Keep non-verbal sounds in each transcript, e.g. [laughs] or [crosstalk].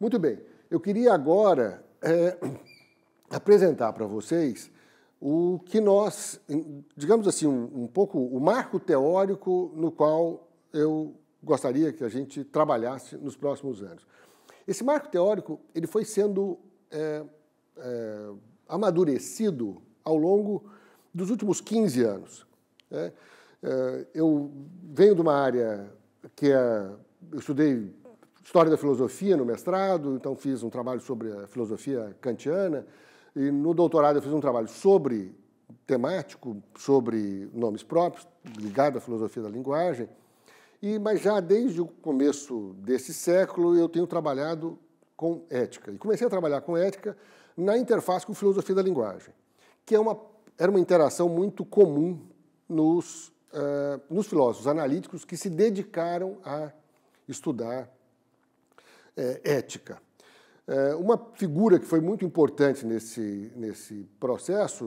Muito bem, eu queria agora é, [clears throat] apresentar para vocês o que nós, digamos assim, um, um, pouco o marco teórico no qual eu gostaria que a gente trabalhasse nos próximos anos. Esse marco teórico ele foi sendo é, é, amadurecido ao longo dos últimos 15 anos. Né? É, eu venho de uma área que é, eu estudei História da Filosofia no mestrado, então fiz um trabalho sobre a filosofia kantiana, e no doutorado eu fiz um trabalho sobre temático, sobre nomes próprios, ligado à filosofia da linguagem. E, mas já desde o começo desse século eu tenho trabalhado com ética. E comecei a trabalhar com ética na interface com filosofia da linguagem, que é uma, era uma interação muito comum nos, uh, nos filósofos analíticos que se dedicaram a estudar é, ética. É, uma figura que foi muito importante nesse, nesse processo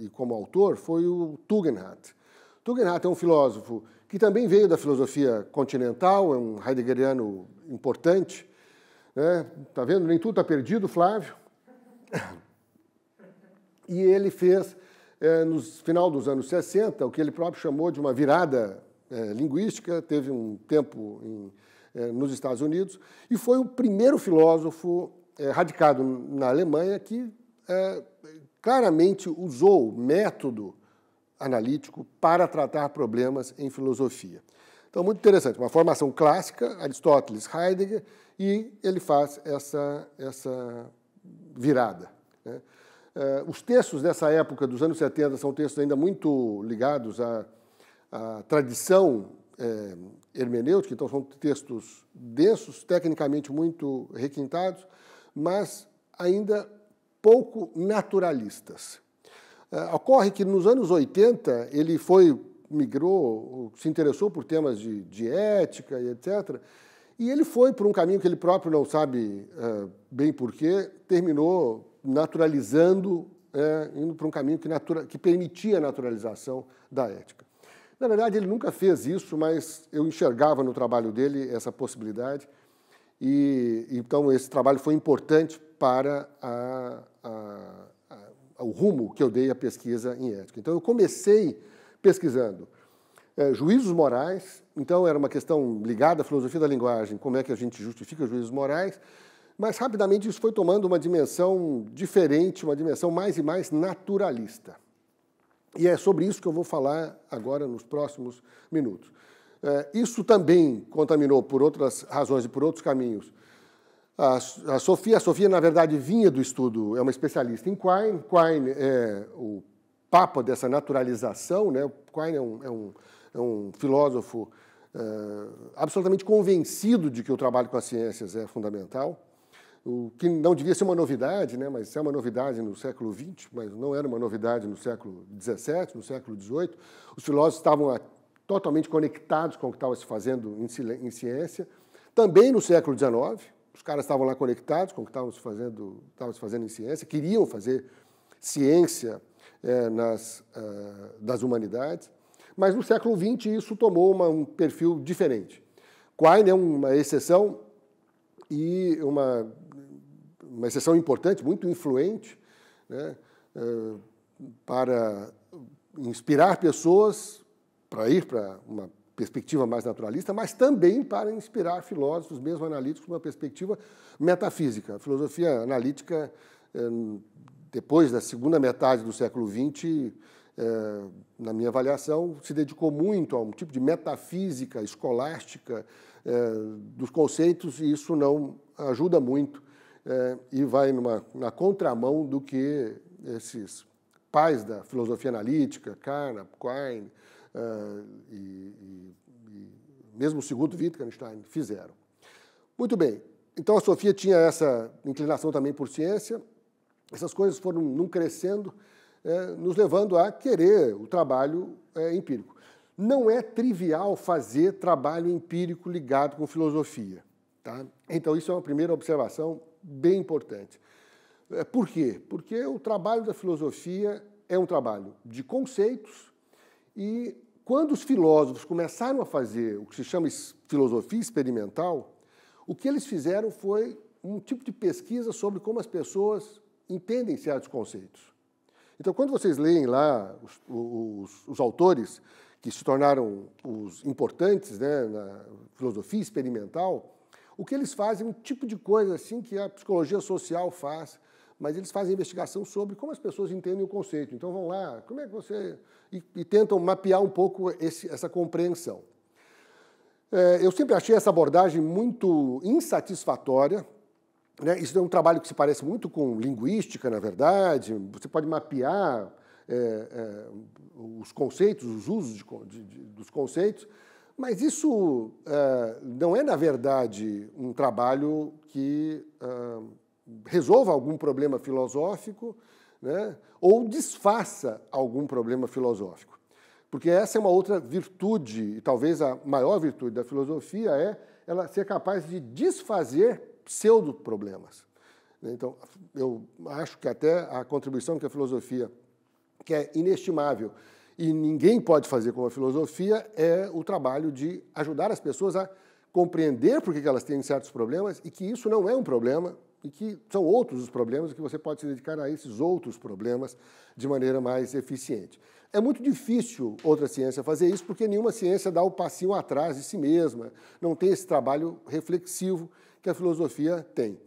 e como autor foi o Tugendhat. Tugendhat é um filósofo que também veio da filosofia continental, é um heideggeriano importante. Está né? Tá vendo? Nem tudo está perdido, Flávio. [coughs] E ele fez, é, no final dos anos 60, o que ele próprio chamou de uma virada é, linguística. Teve um tempo em eh, nos Estados Unidos, e foi o primeiro filósofo eh, radicado na Alemanha que eh, claramente usou método analítico para tratar problemas em filosofia. Então, muito interessante. Uma formação clássica, Aristóteles, Heidegger, e ele faz essa, essa virada. Né? os textos dessa época, dos anos 70, são textos ainda muito ligados à, à tradição é, hermenêutica, então são textos densos, tecnicamente muito requintados, mas ainda pouco naturalistas. É, ocorre que nos anos 80 ele foi migrou, se interessou por temas de, de ética e etc. E ele foi por um caminho que ele próprio não sabe é, bem porquê, terminou naturalizando, é, indo para um caminho que, natura, que permitia a naturalização da ética. Na verdade, ele nunca fez isso, mas eu enxergava no trabalho dele essa possibilidade. E então esse trabalho foi importante para a, a, a, o rumo que eu dei à pesquisa em ética. Então eu comecei pesquisando é, juízos morais. Então era uma questão ligada à filosofia da linguagem, como é que a gente justifica juízos morais. Mas rapidamente isso foi tomando uma dimensão diferente, uma dimensão mais e mais naturalista. E é sobre isso que eu vou falar agora nos próximos minutos. É, isso também contaminou por outras razões e por outros caminhos. A, a Sofia, a Sofia, na verdade, vinha do estudo, é uma especialista em Quine. Quine é o papa dessa naturalização. Né? Quine é um, é um, é um filósofo é, absolutamente convencido de que o trabalho com as ciências é fundamental o que não devia ser uma novidade, né, mas é uma novidade no século XX, mas não era uma novidade no século XVII, no século XVIII. Os filósofos estavam ah, totalmente conectados com o que estava se fazendo em ciência. Também no século XIX, os caras estavam lá conectados com o que estavam se fazendo, estavam se fazendo em ciência, queriam fazer ciência é, nas, ah, das humanidades. Mas no século XX isso tomou uma, um perfil diferente. Quine é uma exceção e uma uma exceção importante, muito influente, né, eh, para inspirar pessoas para ir para uma perspectiva mais naturalista, mas também para inspirar filósofos, mesmo analíticos, uma perspectiva metafísica. A filosofia analítica, eh, depois da segunda metade do século XX, eh, na minha avaliação, se dedicou muito a um tipo de metafísica escolástica dos conceitos e isso não ajuda muito é, e vai numa, na contramão do que esses pais da filosofia analítica, Carnap, Quine uh, e, e, e, mesmo o segundo Wittgenstein fizeram. Muito bem, então a Sofia tinha essa inclinação também por ciência, essas coisas foram num crescendo, é, nos levando a querer o trabalho é, empírico. Não é trivial fazer trabalho empírico ligado com filosofia. Tá? Então, isso é uma primeira observação bem importante. É, por quê? Porque o trabalho da filosofia é um trabalho de conceitos e quando os filósofos começaram a fazer o que se chama filosofia experimental, o que eles fizeram foi um tipo de pesquisa sobre como as pessoas entendem certos conceitos. Então, quando vocês leem lá os, os, os autores que se tornaram os importantes né, na filosofia experimental, o que eles fazem é um tipo de coisa assim que a psicologia social faz, mas eles fazem investigação sobre como as pessoas entendem o conceito. Então vão lá, como é que você. e, e tentam mapear um pouco esse, essa compreensão. É, eu sempre achei essa abordagem muito insatisfatória. Né? Isso é um trabalho que se parece muito com linguística, na verdade. Você pode mapear é, é, os conceitos, os usos de, de, de, dos conceitos, mas isso uh, não é, na verdade, um trabalho que uh, resolva algum problema filosófico né, ou desfaça algum problema filosófico. Porque essa é uma outra virtude, e talvez a maior virtude da filosofia é ela ser capaz de desfazer pseudo-problemas. Então, eu acho que até a contribuição que a filosofia, que é inestimável, e ninguém pode fazer com a filosofia é o trabalho de ajudar as pessoas a compreender por que elas têm certos problemas e que isso não é um problema e que são outros os problemas e que você pode se dedicar a esses outros problemas de maneira mais eficiente. É muito difícil outra ciência fazer isso porque nenhuma ciência dá o um passinho atrás de si mesma, não tem esse trabalho reflexivo que a filosofia tem.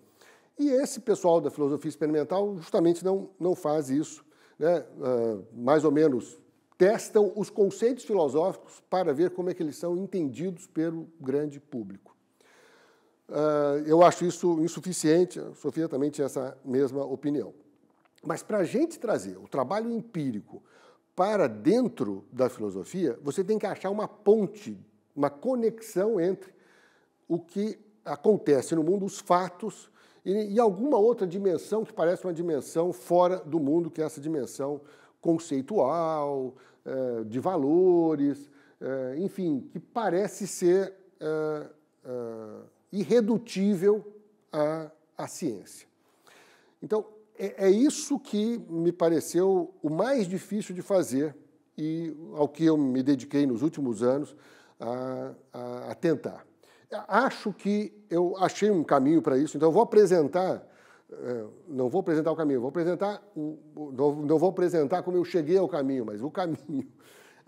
E esse pessoal da filosofia experimental justamente não, não faz isso. Né? Uh, mais ou menos testam os conceitos filosóficos para ver como é que eles são entendidos pelo grande público. Uh, eu acho isso insuficiente, a Sofia também tinha essa mesma opinião. Mas para a gente trazer o trabalho empírico para dentro da filosofia, você tem que achar uma ponte, uma conexão entre o que acontece no mundo, os fatos, e, e alguma outra dimensão que parece uma dimensão fora do mundo, que é essa dimensão conceitual, é, de valores, é, enfim, que parece ser é, irredutível à, ciência. Então, é, isso que me pareceu o mais difícil de fazer e ao que eu me dediquei nos últimos anos a, a tentar. Acho que eu achei um caminho para isso, então eu vou apresentar é, não vou apresentar o caminho, vou apresentar o, não vou apresentar como eu cheguei ao caminho, mas o caminho. [laughs]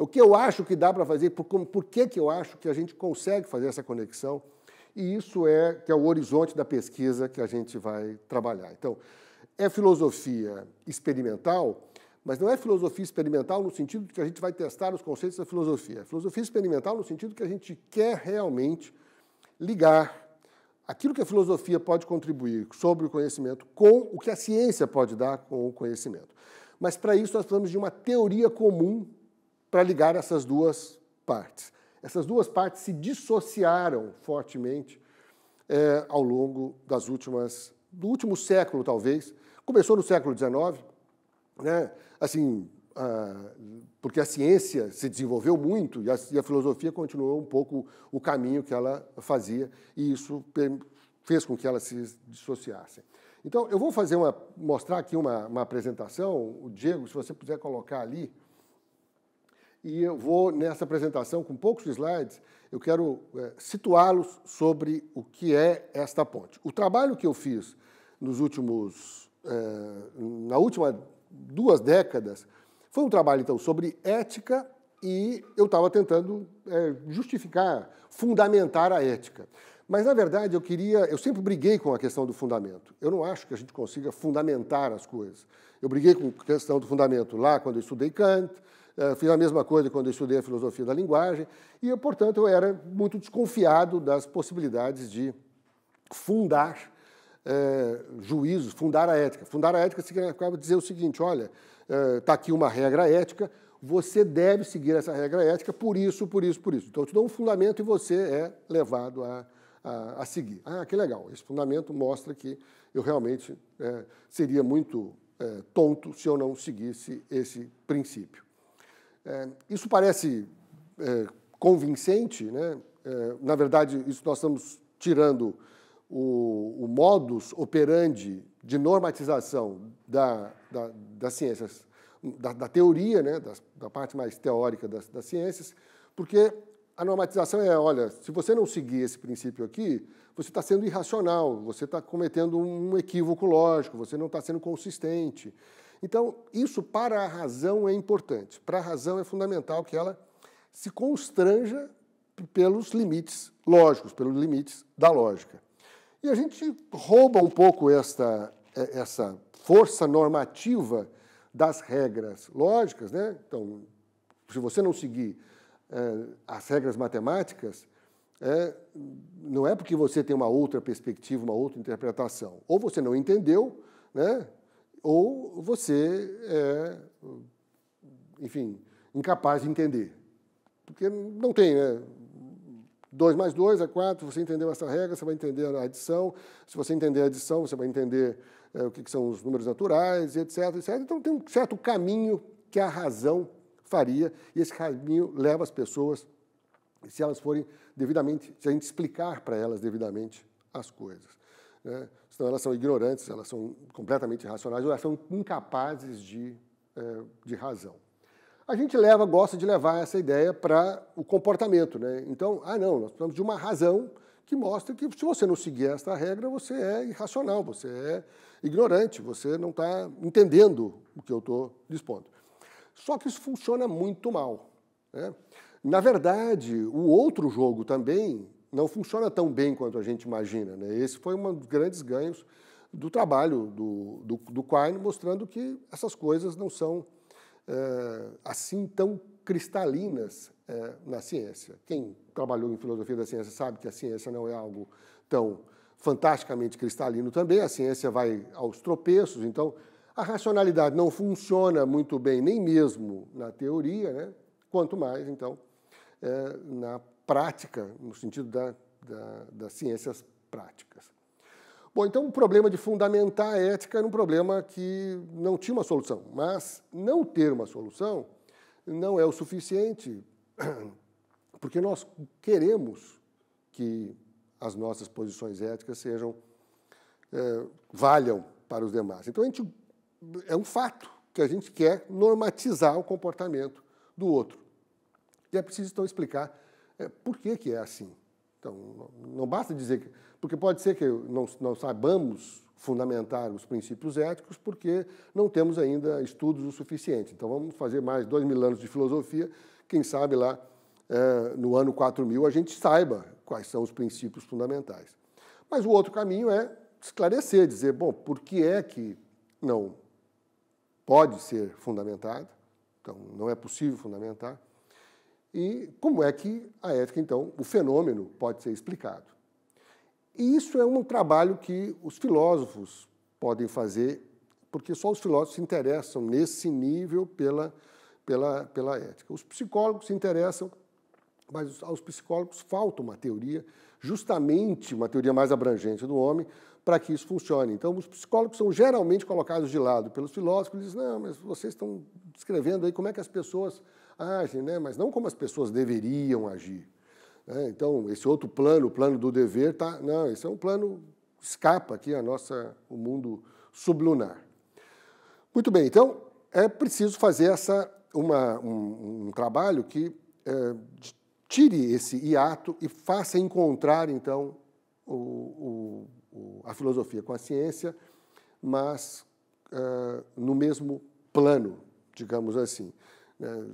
O que eu acho que dá para fazer, por, por que, que eu acho que a gente consegue fazer essa conexão, e isso é que é o horizonte da pesquisa que a gente vai trabalhar. Então, é filosofia experimental, mas não é filosofia experimental no sentido de que a gente vai testar os conceitos da filosofia. É filosofia experimental no sentido que a gente quer realmente ligar aquilo que a filosofia pode contribuir sobre o conhecimento com o que a ciência pode dar com o conhecimento. Mas para isso nós precisamos de uma teoria comum para ligar essas duas partes. Essas duas partes se dissociaram fortemente é, ao longo das últimas do último século talvez. Começou no século XIX, né? Assim, ah, porque a ciência se desenvolveu muito e a, e a, filosofia continuou um pouco o caminho que ela fazia, e isso fez com que elas se dissociassem. Então, eu vou fazer uma, mostrar aqui uma, uma apresentação, o Diego, se você puder colocar ali, e eu vou, nessa apresentação, com poucos slides, eu quero é, situá-los sobre o que é esta ponte. O trabalho que eu fiz nos últimos, é, na última duas décadas, foi um trabalho, então, sobre ética e eu estava tentando é, justificar, fundamentar a ética. Mas, na verdade, eu queria. Eu sempre briguei com a questão do fundamento. Eu não acho que a gente consiga fundamentar as coisas. Eu briguei com a questão do fundamento lá quando eu estudei Kant, é, fiz a mesma coisa quando eu estudei a filosofia da linguagem, e, eu, portanto, eu era muito desconfiado das possibilidades de fundar é, juízos, fundar a ética. Fundar a ética significava dizer o seguinte: olha, está eh, aqui uma regra ética, você deve seguir essa regra ética por isso, por isso, por isso. Então, eu te dou um fundamento e você é levado a, a, a seguir. Ah, que legal, esse fundamento mostra que eu realmente é, seria muito é, tonto se eu não seguisse esse princípio. É, isso parece convincente, né? na verdade, isso nós estamos tirando o, o modus operandi de normatização da, da, das ciências, da, da teoria, né, da parte mais teórica das, das ciências, porque a normatização é, olha, se você não seguir esse princípio aqui, você está sendo irracional, você está cometendo um equívoco lógico, você não está sendo consistente. Então, isso para a razão é importante. Para a razão é fundamental que ela se constranja pelos limites lógicos, pelos limites da lógica. E a gente rouba um pouco esta, é, essa força normativa das regras lógicas. Né? Então, se você não seguir é, as regras matemáticas, é, não é porque você tem uma outra perspectiva, uma outra interpretação. Ou você não entendeu, né? ou você é, enfim, incapaz de entender. Porque não tem, né? 2 mais 2 é 4, você entendeu essa regra, você vai entender a adição. Se você entender a adição, você vai entender é, o que, que, são os números naturais, etc, etc. Então, tem um certo caminho que a razão faria, e esse caminho leva as pessoas, se elas forem devidamente, se a gente explicar para elas devidamente as coisas. Né? Senão elas são ignorantes, elas são completamente irracionais, ou elas são incapazes de, eh, de razão a gente leva, gosta de levar essa ideia para o comportamento. Né? Então, ah, não, nós precisamos de uma razão que mostra que se você não seguir esta regra, você é irracional, você é ignorante, você não está entendendo o que eu estou dispondo. Só que isso funciona muito mal. Né? Na verdade, o outro jogo também não funciona tão bem quanto a gente imagina. Né? Esse foi um dos grandes ganhos do trabalho do, do, do Quine, mostrando que essas coisas não são eh, assim tão cristalinas eh, na ciência. Quem trabalhou em filosofia da ciência sabe que a ciência não é algo tão fantasticamente cristalino também, a ciência vai aos tropeços, então a racionalidade não funciona muito bem, nem mesmo na teoria, né? quanto mais, então, eh, na prática, no sentido da, da, das ciências práticas. Bom, então o problema de fundamentar a ética era um problema que não tinha uma solução, mas não ter uma solução não é o suficiente, [clears throat] porque nós queremos que as nossas posições éticas sejam é, valham para os demais. Então a gente é um fato que a gente quer normatizar o comportamento do outro. E é preciso então explicar é, por que que é assim. Então não basta dizer que porque pode ser que não, não saibamos fundamentar os princípios éticos porque não temos ainda estudos o suficiente. Então vamos fazer mais dois mil anos de filosofia, quem sabe lá é, no ano 4000 a gente saiba quais são os princípios fundamentais. Mas o outro caminho é esclarecer, dizer, bom, por que é que não pode ser fundamentado? Então, não é possível fundamentar. E como é que a ética, então, o fenômeno pode ser explicado? E isso é um trabalho que os filósofos podem fazer, porque só os filósofos se interessam nesse nível pela, pela, pela ética. Os psicólogos se interessam, mas aos psicólogos falta uma teoria, justamente uma teoria mais abrangente do homem, para que isso funcione. Então, os psicólogos são geralmente colocados de lado pelos filósofos, eles dizem, não, mas vocês estão descrevendo aí como é que as pessoas agem, né? mas não como as pessoas deveriam agir. É, então, esse outro plano, o plano do dever, tá? não, esse é um plano escapa aqui a nossa, o mundo sublunar. Muito bem, então é preciso fazer essa, uma, um, um trabalho que é, tire esse hiato e faça encontrar, então, o, o, a filosofia com a ciência, mas é, no mesmo plano, digamos assim. É,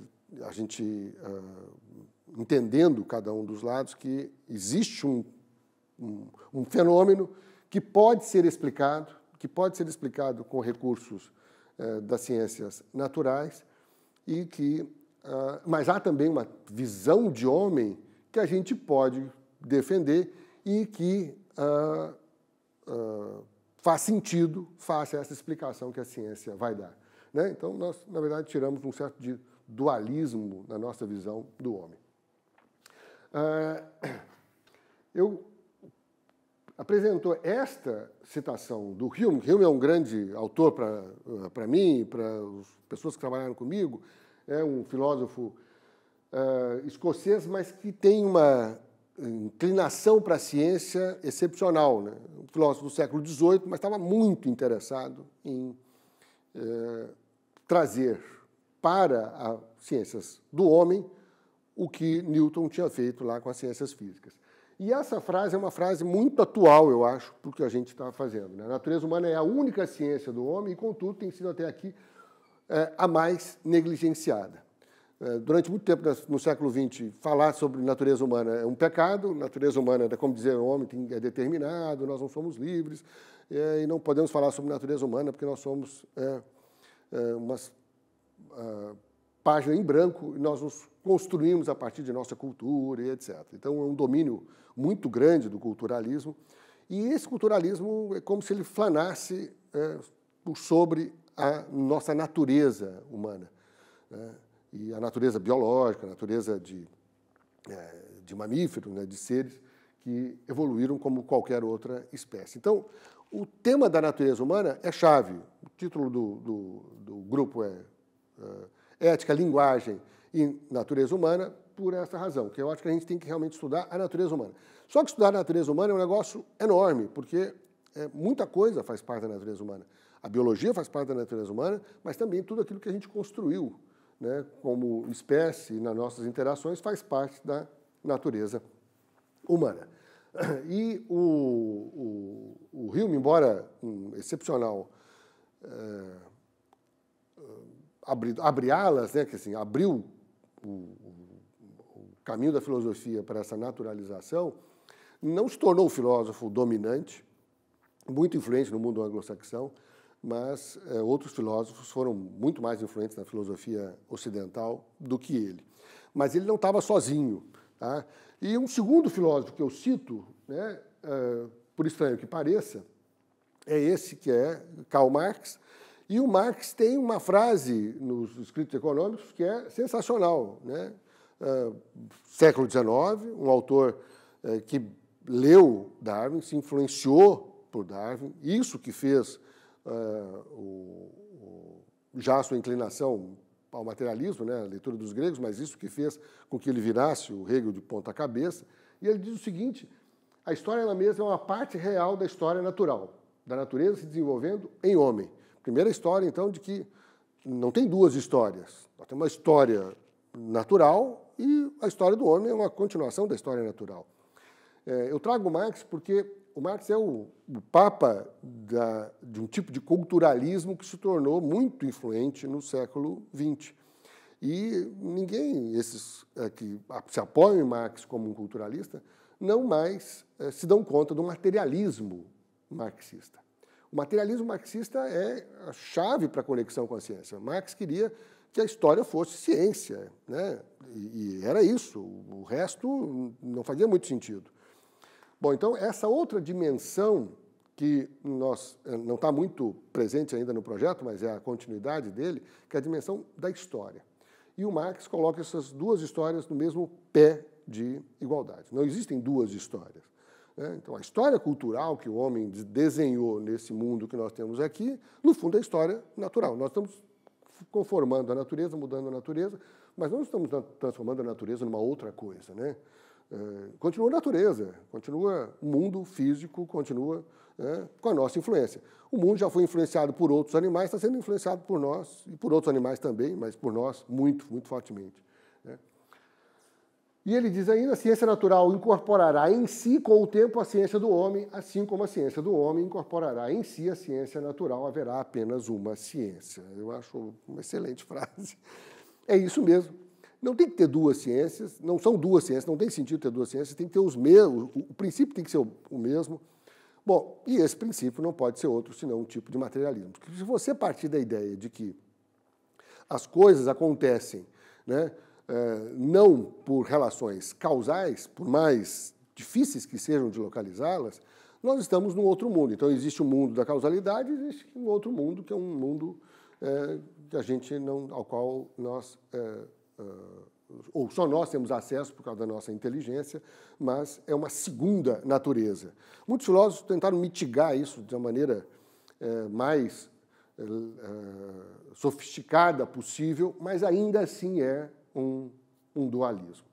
a gente é, entendendo cada um dos lados que existe um, um, um fenômeno que pode ser explicado, que pode ser explicado com recursos eh, das ciências naturais e que, ah, mas há também uma visão de homem que a gente pode defender e que ah, ah, faz sentido face a essa explicação que a ciência vai dar. Né? Então, nós, na verdade, tiramos um certo de dualismo na nossa visão do homem. Ah, [clears throat] eu apresentou esta citação do Hume. Hume é um grande autor para ah, mim, para as pessoas que trabalharam comigo, é um filósofo uh, escocês, mas que tem uma inclinação para a ciência excepcional. Né? Um filósofo do século XVIII, mas estava muito interessado em uh, trazer para as ciências do homem o que Newton tinha feito lá com as ciências físicas. E essa frase é uma frase muito atual, eu acho, para o que a gente está fazendo. Né? A natureza humana é a única ciência do homem e, contudo, tem sido até aqui é, a mais negligenciada. É, durante muito tempo no século XX, falar sobre natureza humana é um pecado, natureza humana é como dizer o homem tem, é determinado, nós não somos livres, é, e não podemos falar sobre natureza humana porque nós somos é, é, umas ah, página em branco e nós nos construímos a partir de nossa cultura e etc. Então, é um domínio muito grande do culturalismo. E esse culturalismo é como se ele flanasse é, por sobre a nossa natureza humana. Né? E a natureza biológica, a natureza de, é, de mamífero, né? de seres que evoluíram como qualquer outra espécie. Então, o tema da natureza humana é chave. O título do, do, do grupo é, é ética, linguagem e natureza humana por essa razão, que eu acho que a gente tem que realmente estudar a natureza humana. Só que estudar a natureza humana é um negócio enorme, porque é, muita coisa faz parte da natureza humana. A biologia faz parte da natureza humana, mas também tudo aquilo que a gente construiu né, como espécie nas nossas interações faz parte da natureza humana. [clears throat] E o, o, o Hume, embora um excepcional é, abriá abre né, que assim, abriu o, o caminho da filosofia para essa naturalização, não se tornou o filósofo dominante, muito influente no mundo anglo-saxão, mas é, outros filósofos foram muito mais influentes na filosofia ocidental do que ele. Mas ele não estava sozinho. Tá? E um segundo filósofo que eu cito, né, eh, por estranho que pareça, é esse que é Karl Marx, e o Marx tem uma frase nos escritos econômicos que é sensacional. Né? Uh, século XIX, um autor uh, que leu Darwin, se influenciou por Darwin, isso que fez uh, o, o, já a sua inclinação ao materialismo, né, a leitura dos gregos, mas isso que fez com que ele virasse o Hegel de ponta cabeça. E ele diz o seguinte, a história ela mesma é uma parte real da história natural, da natureza se desenvolvendo em homem. Primeira história, então, de que não tem duas histórias. Nós temos uma história natural e a história do homem é uma continuação da história natural. É, eu trago Marx porque o Marx é o, o papa da, de um tipo de culturalismo que se tornou muito influente no século XX. E ninguém, esses é, que se apoiam em Marx como um culturalista, não mais é, se dão conta do materialismo marxista. O materialismo marxista é a chave para a conexão com a ciência. Marx queria que a história fosse ciência, né? E, e, era isso. O resto não fazia muito sentido. Bom, então essa outra dimensão que nós eh, não está muito presente ainda no projeto, mas é a continuidade dele, que é a dimensão da história. E o Marx coloca essas duas histórias no mesmo pé de igualdade. Não existem duas histórias. É, então, a história cultural que o homem desenhou nesse mundo que nós temos aqui, no fundo, é história natural. Nós estamos conformando a natureza, mudando a natureza, mas não estamos transformando a natureza numa outra coisa. Né? É, continua a natureza, continua o mundo físico, continua é, com a nossa influência. O mundo já foi influenciado por outros animais, está sendo influenciado por nós e por outros animais também, mas por nós muito, muito fortemente. E ele diz ainda: a ciência natural incorporará em si com o tempo a ciência do homem, assim como a ciência do homem incorporará em si a ciência natural, haverá apenas uma ciência. Eu acho uma excelente frase. É isso mesmo. Não tem que ter duas ciências, não são duas ciências, não tem sentido ter duas ciências, tem que ter os mesmos, o princípio tem que ser o mesmo. Bom, e esse princípio não pode ser outro senão um tipo de materialismo. Porque se você partir da ideia de que as coisas acontecem né, é, não por relações causais, por mais difíceis que sejam de localizá-las, nós estamos num outro mundo. Então, existe o um mundo da causalidade, existe um outro mundo que é um mundo é, que a gente não, ao qual nós é, é, ou só nós temos acesso por causa da nossa inteligência, mas é uma segunda natureza. Muitos filósofos tentaram mitigar isso de uma maneira é, mais é, sofisticada possível, mas ainda assim é um, um dualismo.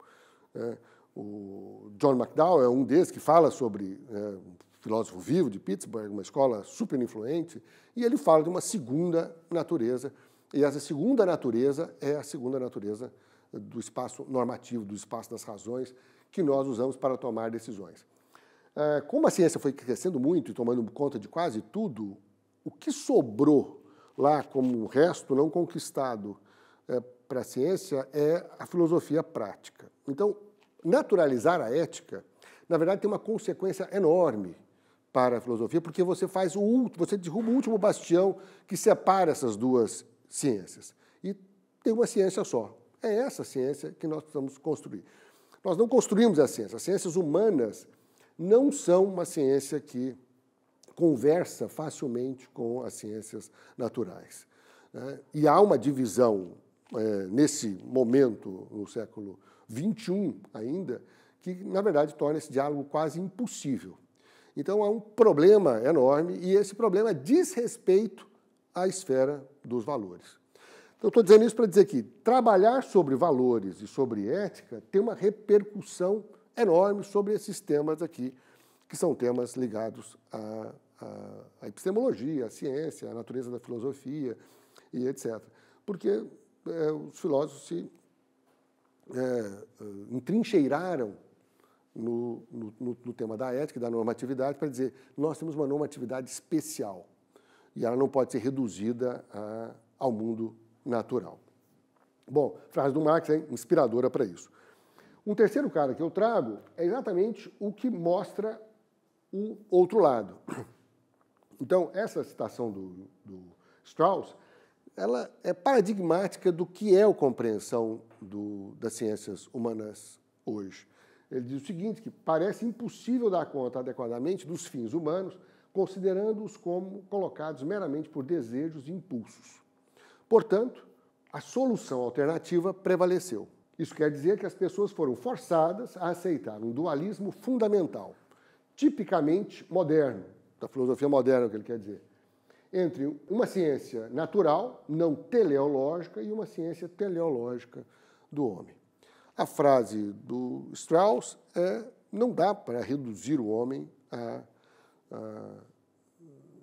É, o John McDowell é um desses que fala sobre é, um filósofo vivo de Pittsburgh, uma escola super influente, e ele fala de uma segunda natureza, e essa segunda natureza é a segunda natureza do espaço normativo, do espaço das razões, que nós usamos para tomar decisões. É, como a ciência foi crescendo muito e tomando conta de quase tudo, o que sobrou lá como um resto não conquistado é, para a ciência é a filosofia prática. Então, naturalizar a ética, na verdade, tem uma consequência enorme para a filosofia, porque você faz o último, você derruba o último bastião que separa essas duas ciências. E tem uma ciência só. É essa ciência que nós precisamos construir. Nós não construímos a ciência. As ciências humanas não são uma ciência que conversa facilmente com as ciências naturais. Né? E há uma divisão é, nesse momento, no século XXI ainda, que, na verdade, torna esse diálogo quase impossível. Então, há um problema enorme e esse problema é diz respeito à esfera dos valores. Então, estou dizendo isso para dizer que trabalhar sobre valores e sobre ética tem uma repercussão enorme sobre esses temas aqui, que são temas ligados à, à, à epistemologia, à ciência, à natureza da filosofia e etc. Porque é, os filósofos se é, é entrincheiraram no, no, no, tema da ética e da normatividade para dizer nós temos uma normatividade especial e ela não pode ser reduzida a, ao mundo natural. Bom, frase do Marx é inspiradora para isso. Um terceiro cara que eu trago é exatamente o que mostra o outro lado. Então, essa citação do, do Strauss ela é paradigmática do que é a compreensão do, das ciências humanas hoje. Ele diz o seguinte, que parece impossível dar conta adequadamente dos fins humanos, considerando-os como colocados meramente por desejos e impulsos. Portanto, a solução alternativa prevaleceu. Isso quer dizer que as pessoas foram forçadas a aceitar um dualismo fundamental, tipicamente moderno, da filosofia moderna, o que ele quer dizer, entre uma ciência natural, não teleológica, e uma ciência teleológica do homem. A frase do Strauss é: não dá para reduzir o homem a, a,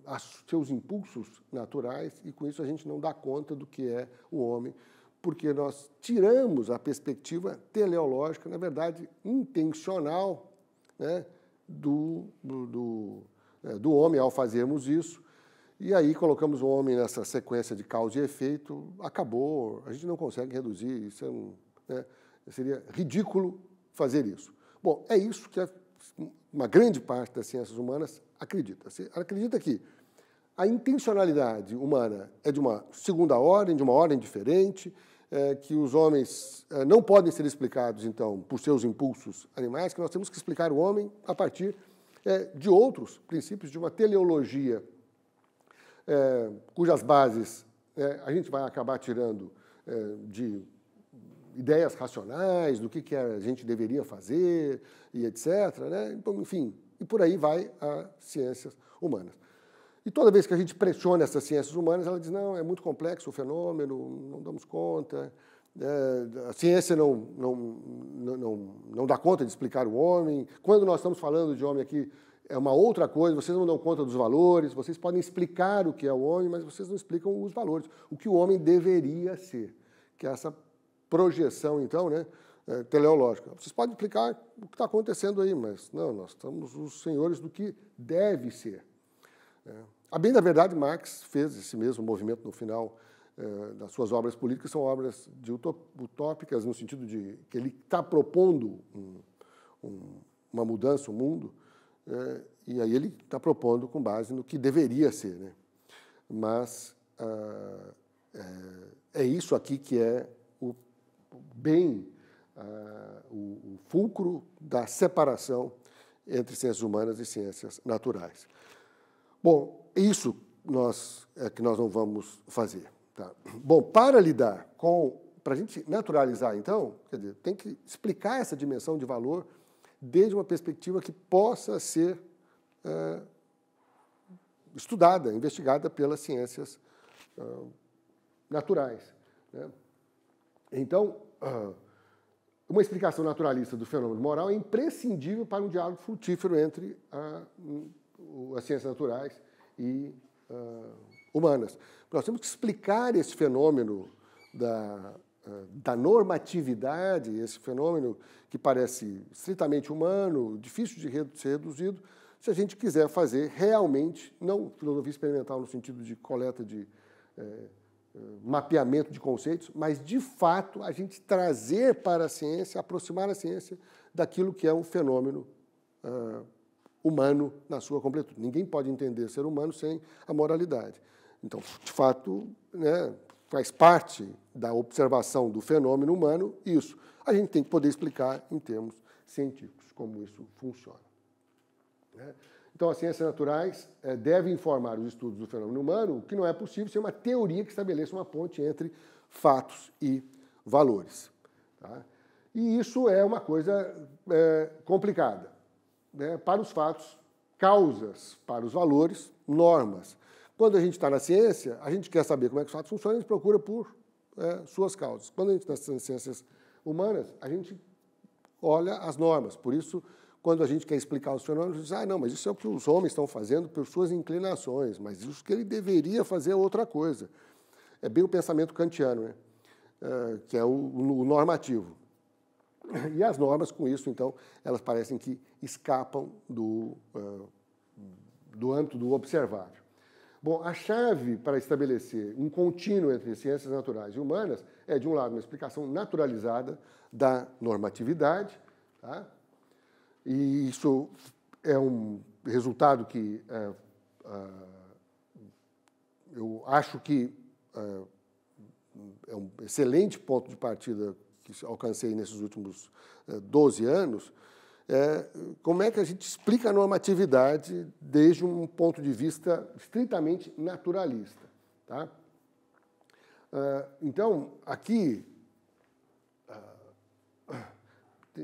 a seus impulsos naturais, e com isso a gente não dá conta do que é o homem, porque nós tiramos a perspectiva teleológica, na verdade, intencional, né, do, do, do é, homem ao fazermos isso e aí colocamos o homem nessa sequência de causa e efeito, acabou, a gente não consegue reduzir, isso é um, né, seria ridículo fazer isso. Bom, é isso que uma grande parte das ciências humanas acredita. Você acredita que a intencionalidade humana é de uma segunda ordem, de uma ordem diferente, é, que os homens é, não podem ser explicados, então, por seus impulsos animais, que nós temos que explicar o homem a partir é, de outros princípios, de uma teleologia é, cujas bases é, a gente vai acabar tirando é, de ideias racionais do que, que a gente deveria fazer e etc. Né? Então, enfim, e por aí vai as ciências humanas. E toda vez que a gente pressiona essas ciências humanas, ela diz, não, é muito complexo o fenômeno, não damos conta, é, a ciência não, não, não, não, não dá conta de explicar o homem. Quando nós estamos falando de homem aqui, é uma outra coisa, vocês não dão conta dos valores, vocês podem explicar o que é o homem, mas vocês não explicam os valores, o que o homem deveria ser, que é essa projeção, então, né, é, teleológica. Vocês podem explicar o que está acontecendo aí, mas não, nós estamos os senhores do que deve ser. É. A bem da verdade, Marx fez esse mesmo movimento no final é, das suas obras políticas, são obras de utópicas, no sentido de que ele está propondo um, um, uma mudança, o um mundo, é, e aí ele está propondo com base no que deveria ser. Né? Mas ah, é, é, isso aqui que é o bem, ah, o, o fulcro da separação entre ciências humanas e ciências naturais. Bom, isso nós é que nós não vamos fazer. Tá? Bom, para lidar com, para a gente naturalizar, então, quer dizer, tem que explicar essa dimensão de valor desde uma perspectiva que possa ser é, estudada, investigada pelas ciências é, naturais. Né? Então, ah, uma explicação naturalista do fenômeno moral é imprescindível para um diálogo frutífero entre a, as ciências naturais e uh, humanas. Nós temos que explicar esse fenômeno da eh, da normatividade, esse fenômeno que parece estritamente humano, difícil de ser reduzido, se a gente quiser fazer realmente, não filosofia experimental no sentido de coleta de é, mapeamento de conceitos, mas de fato a gente trazer para a ciência, aproximar a ciência daquilo que é um fenômeno ah, humano na sua completude. Ninguém pode entender ser humano sem a moralidade. Então, de fato, né, faz parte da observação do fenômeno humano, isso a gente tem que poder explicar em termos científicos como isso funciona. Né? Então, as ciências naturais eh, devem informar os estudos do fenômeno humano, o que não é possível ser uma teoria que estabeleça uma ponte entre fatos e valores. Tá? E isso é uma coisa eh, complicada. Né? Para os fatos, causas, para os valores, normas. Quando a gente está na ciência, a gente quer saber como é que os fatos funcionam, a gente procura por é, suas causas. Quando a gente está nas ciências humanas, a gente olha as normas. Por isso, quando a gente quer explicar os fenômenos, diz, ah, não, mas isso é o que os homens estão fazendo por suas inclinações, mas isso que ele deveria fazer é outra coisa. É bem o pensamento kantiano, né? É, que é o, o normativo. E as normas, com isso, então, elas parecem que escapam do, uh, do âmbito do observável. Bom, a chave para estabelecer um contínuo entre ciências naturais e humanas é, de um lado, uma explicação naturalizada da normatividade, tá? e isso é um resultado que é, é, eu acho que é, é, um excelente ponto de partida que alcancei nesses últimos 12 é, anos, é, como é que a gente explica a normatividade desde um ponto de vista estritamente naturalista. Tá? É, então, aqui, é,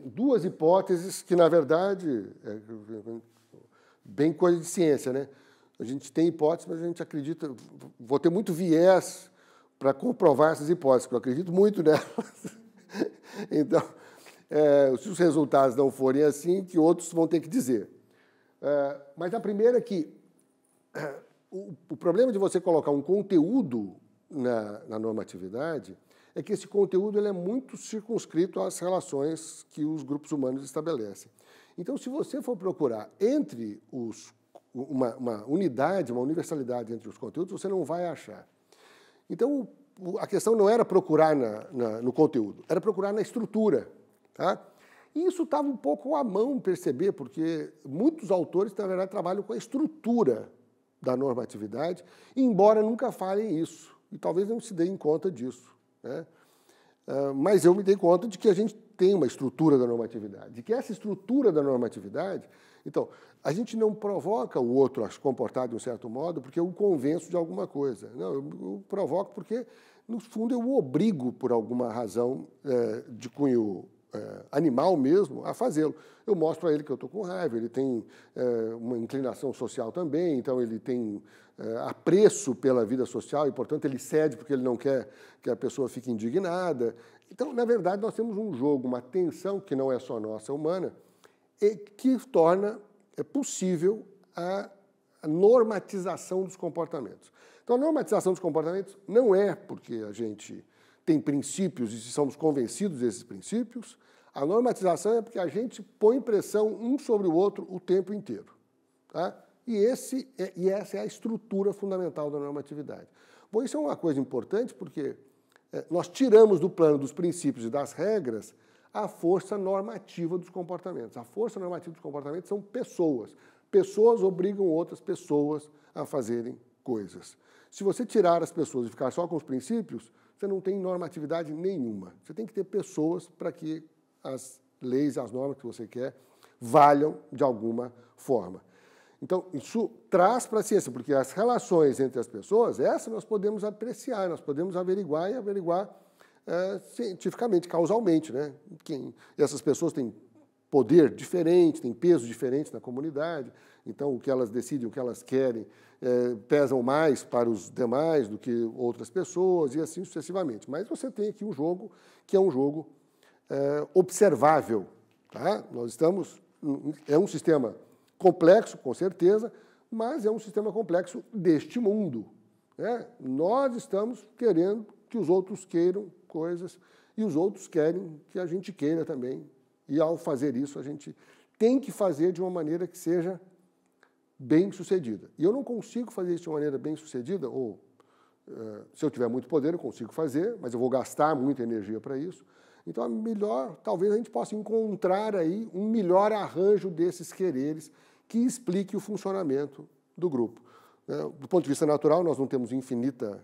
duas hipóteses que, na verdade, é bem coisa de ciência, né? A gente tem hipóteses, mas a gente acredita. Vou ter muito viés para comprovar essas hipóteses, porque eu acredito muito [laughs] nelas. então, é, se os resultados não forem assim, que outros vão ter que dizer. É, mas a primeira é que é, o, o, problema de você colocar um conteúdo na, na normatividade é que esse conteúdo ele é muito circunscrito às relações que os grupos humanos estabelecem. Então, se você for procurar entre os, uma, uma unidade, uma universalidade entre os conteúdos, você não vai achar. Então, a questão não era procurar na, na, no conteúdo, era procurar na estrutura Tá? E isso estava um pouco à mão perceber, porque muitos autores, na verdade, trabalham com a estrutura da normatividade, embora nunca falem isso, e talvez não se deem conta disso. Né? Ah, mas eu me dei conta de que a gente tem uma estrutura da normatividade, de que essa estrutura da normatividade, então, a gente não provoca o outro a se comportar de um certo modo porque eu o convenço de alguma coisa. Não, eu provoco porque, no fundo, eu o obrigo por alguma razão eh, de cunho é, animal mesmo a fazê-lo. Eu mostro a ele que eu estou com raiva, ele tem é, uma inclinação social também, então ele tem é, apreço pela vida social e, portanto, ele cede porque ele não quer que a pessoa fique indignada. Então, na verdade, nós temos um jogo, uma tensão que não é só nossa, é humana, e que torna é, possível a, normatização dos comportamentos. Então, a normatização dos comportamentos não é porque a gente tem princípios e se somos convencidos desses princípios, a normatização é porque a gente põe pressão um sobre o outro o tempo inteiro. Tá? E, esse, é, e essa é a estrutura fundamental da normatividade. Bom, isso é uma coisa importante porque é, nós tiramos do plano dos princípios e das regras a força normativa dos comportamentos. A força normativa dos comportamentos são pessoas. Pessoas obrigam outras pessoas a fazerem coisas. Se você tirar as pessoas e ficar só com os princípios, você não tem normatividade nenhuma. Você tem que ter pessoas para que as leis, as normas que você quer valham de alguma forma. Então, isso traz para a ciência, porque as relações entre as pessoas, essa nós podemos apreciar, nós podemos averiguar e averiguar é, cientificamente, causalmente. Né? Quem, essas pessoas têm poder diferente, têm peso diferente na comunidade, então, o que elas decidem, o que elas querem, é, pesam mais para os demais do que outras pessoas e assim sucessivamente. Mas você tem aqui um jogo que é um jogo é, observável. Tá? Nós estamos. É um sistema complexo, com certeza, mas é um sistema complexo deste mundo. Né? Nós estamos querendo que os outros queiram coisas e os outros querem que a gente queira também. E ao fazer isso, a gente tem que fazer de uma maneira que seja bem sucedida. E eu não consigo fazer isso de maneira bem sucedida, ou eh, se eu tiver muito poder, eu consigo fazer, mas eu vou gastar muita energia para isso. Então, a melhor, talvez a gente possa encontrar aí um melhor arranjo desses quereres que explique o funcionamento do grupo. Né, do ponto de vista natural, nós não temos infinita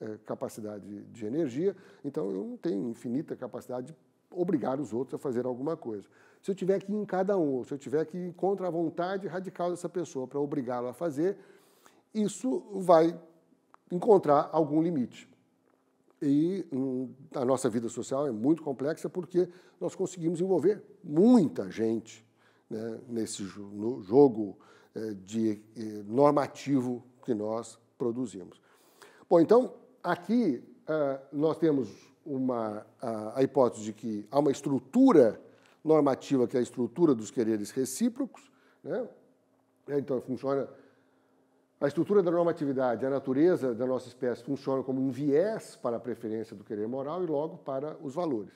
eh, capacidade de energia, então eu não tenho infinita capacidade de obrigar os outros a fazer alguma coisa. Se eu tiver que ir em cada um, se eu tiver que ir contra a vontade radical dessa pessoa para obrigá-lo a fazer, isso vai encontrar algum limite. E hum, a nossa vida social é muito complexa porque nós conseguimos envolver muita gente né, nesse no jogo eh, de, eh, normativo que nós produzimos. Bom, então, aqui eh, nós temos uma, a, a hipótese de que há uma estrutura normativa que é a estrutura dos quereres recíprocos, né? É, então funciona a estrutura da normatividade, a natureza da nossa espécie funciona como um viés para a preferência do querer moral e logo para os valores.